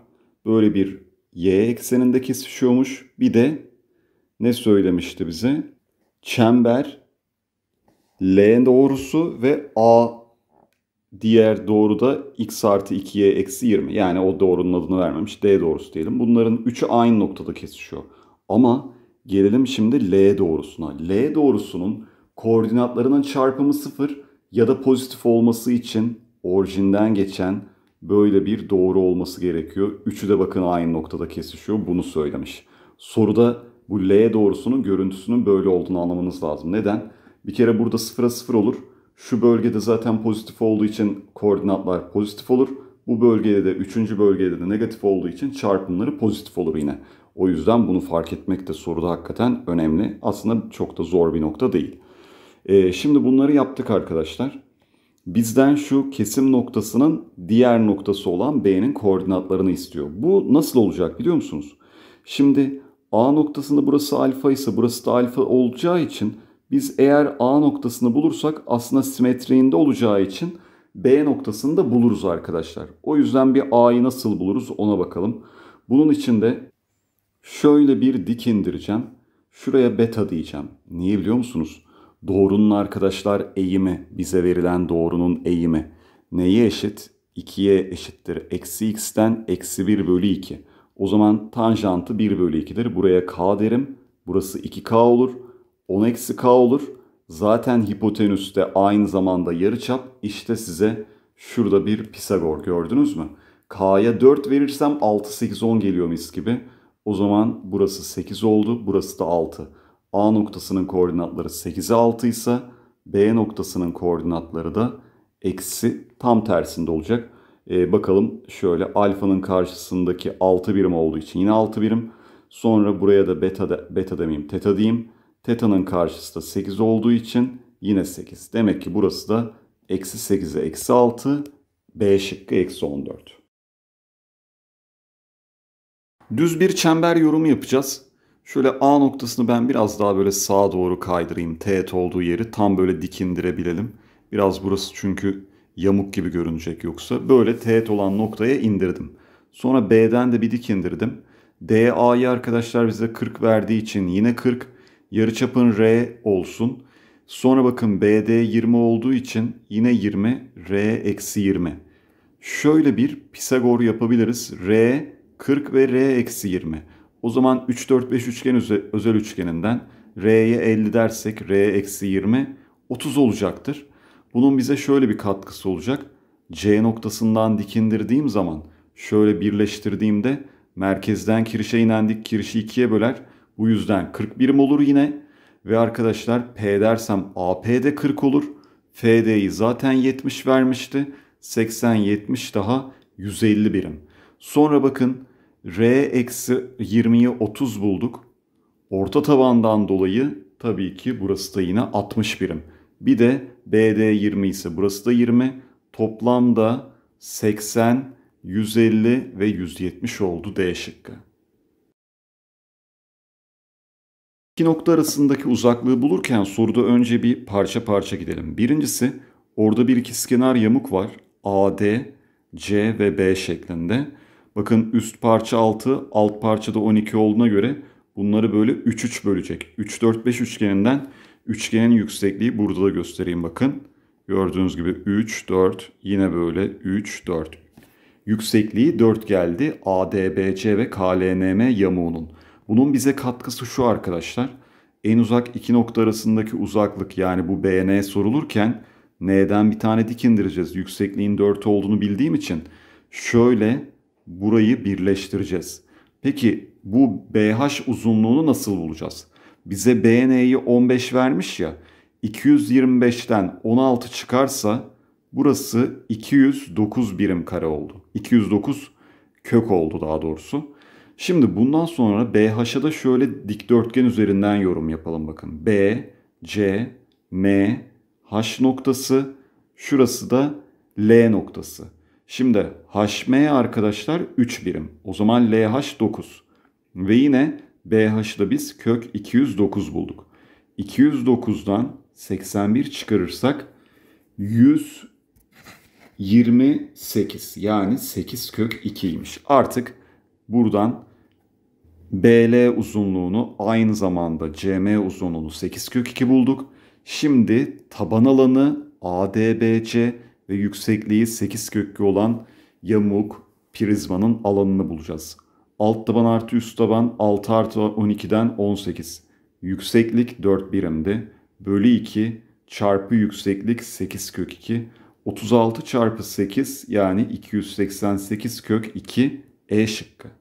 böyle bir y ekseninde kesişiyormuş. Bir de ne söylemişti bize? Çember L doğrusu ve A diğer doğru da x artı 2y eksi 20. Yani o doğrunun adını vermemiş. D doğrusu diyelim. Bunların üçü aynı noktada kesişiyor. Ama gelelim şimdi L doğrusuna. L doğrusunun koordinatlarının çarpımı sıfır ya da pozitif olması için orijinden geçen böyle bir doğru olması gerekiyor. Üçü de bakın aynı noktada kesişiyor. Bunu söylemiş. Soruda bu L doğrusunun görüntüsünün böyle olduğunu anlamanız lazım. Neden? Bir kere burada sıfıra sıfır olur. Şu bölgede zaten pozitif olduğu için koordinatlar pozitif olur. Bu bölgede de üçüncü bölgede de negatif olduğu için çarpımları pozitif olur yine. O yüzden bunu fark etmek de soruda hakikaten önemli. Aslında çok da zor bir nokta değil. Ee, şimdi bunları yaptık arkadaşlar bizden şu kesim noktasının diğer noktası olan B'nin koordinatlarını istiyor. Bu nasıl olacak biliyor musunuz? Şimdi A noktasında burası alfa ise burası da alfa olacağı için biz eğer A noktasını bulursak aslında simetriğinde olacağı için B noktasını da buluruz arkadaşlar. O yüzden bir A'yı nasıl buluruz ona bakalım. Bunun için de şöyle bir dik indireceğim. Şuraya beta diyeceğim. Niye biliyor musunuz? Doğrunun arkadaşlar eğimi, bize verilen doğrunun eğimi. Neye eşit? 2'ye eşittir. Eksi x'ten eksi 1 bölü 2. O zaman tanjantı 1 bölü 2'dir. Buraya k derim. Burası 2k olur. 10 eksi k olur. Zaten hipotenüs de aynı zamanda yarıçap. İşte size şurada bir Pisagor gördünüz mü? K'ya 4 verirsem 6, 8, 10 geliyor mis gibi. O zaman burası 8 oldu. Burası da 6. A noktasının koordinatları 8'e 6 ise B noktasının koordinatları da eksi tam tersinde olacak. Ee, bakalım şöyle alfanın karşısındaki 6 birim olduğu için yine 6 birim. Sonra buraya da beta, de, beta demeyeyim teta diyeyim. Teta'nın karşısı da 8 olduğu için yine 8. Demek ki burası da eksi 8'e eksi 6 B şıkkı eksi 14. Düz bir çember yorumu yapacağız. Şöyle A noktasını ben biraz daha böyle sağa doğru kaydırayım. Teğet olduğu yeri tam böyle dikindirebilelim. Biraz burası çünkü yamuk gibi görünecek yoksa. Böyle teğet olan noktaya indirdim. Sonra B'den de bir dikindirdim. indirdim. D, A'yı arkadaşlar bize 40 verdiği için yine 40. Yarıçapın R olsun. Sonra bakın BD 20 olduğu için yine 20, R eksi 20. Şöyle bir Pisagor yapabiliriz. R 40 ve R eksi 20. O zaman 3-4-5 üçgen özel üçgeninden R'ye 50 dersek R eksi 20 30 olacaktır. Bunun bize şöyle bir katkısı olacak. C noktasından dikindirdiğim zaman şöyle birleştirdiğimde merkezden kirişe inendik dik kirişi 2'ye böler. Bu yüzden 40 birim olur yine. Ve arkadaşlar P dersem AP de 40 olur. FD'yi zaten 70 vermişti. 80-70 daha 150 birim. Sonra bakın R eksi 20'yi 30 bulduk. Orta tabandan dolayı tabii ki burası da yine 60 birim. Bir de BD 20 ise burası da 20. Toplamda 80, 150 ve 170 oldu D şıkkı. İki nokta arasındaki uzaklığı bulurken soruda önce bir parça parça gidelim. Birincisi orada bir ikizkenar yamuk var. AD, C ve B şeklinde. Bakın üst parça 6, alt parça da 12 olduğuna göre bunları böyle 3-3 bölecek. 3-4-5 üçgeninden üçgenin yüksekliği burada da göstereyim bakın. Gördüğünüz gibi 3, 4, yine böyle 3, 4. Yüksekliği 4 geldi ADBC ve KLNM yamuğunun. Bunun bize katkısı şu arkadaşlar. En uzak iki nokta arasındaki uzaklık yani bu BN sorulurken N'den bir tane dik indireceğiz. Yüksekliğin 4 olduğunu bildiğim için şöyle burayı birleştireceğiz. Peki bu BH uzunluğunu nasıl bulacağız? Bize BN'yi 15 vermiş ya. 225'ten 16 çıkarsa burası 209 birim kare oldu. 209 kök oldu daha doğrusu. Şimdi bundan sonra BH'a da şöyle dikdörtgen üzerinden yorum yapalım bakın. B, C, M, H noktası, şurası da L noktası. Şimdi HM arkadaşlar 3 birim. O zaman LH 9. Ve yine BH'da biz kök 209 bulduk. 209'dan 81 çıkarırsak 128 yani 8 kök 2'ymiş. Artık buradan BL uzunluğunu aynı zamanda CM uzunluğunu 8 kök 2 bulduk. Şimdi taban alanı ADBC ve yüksekliği 8 köklü olan yamuk prizmanın alanını bulacağız. Alt taban artı üst taban 6 artı 12'den 18. Yükseklik 4 birimdi. Bölü 2 çarpı yükseklik 8 kök 2. 36 çarpı 8 yani 288 kök 2 E şıkkı.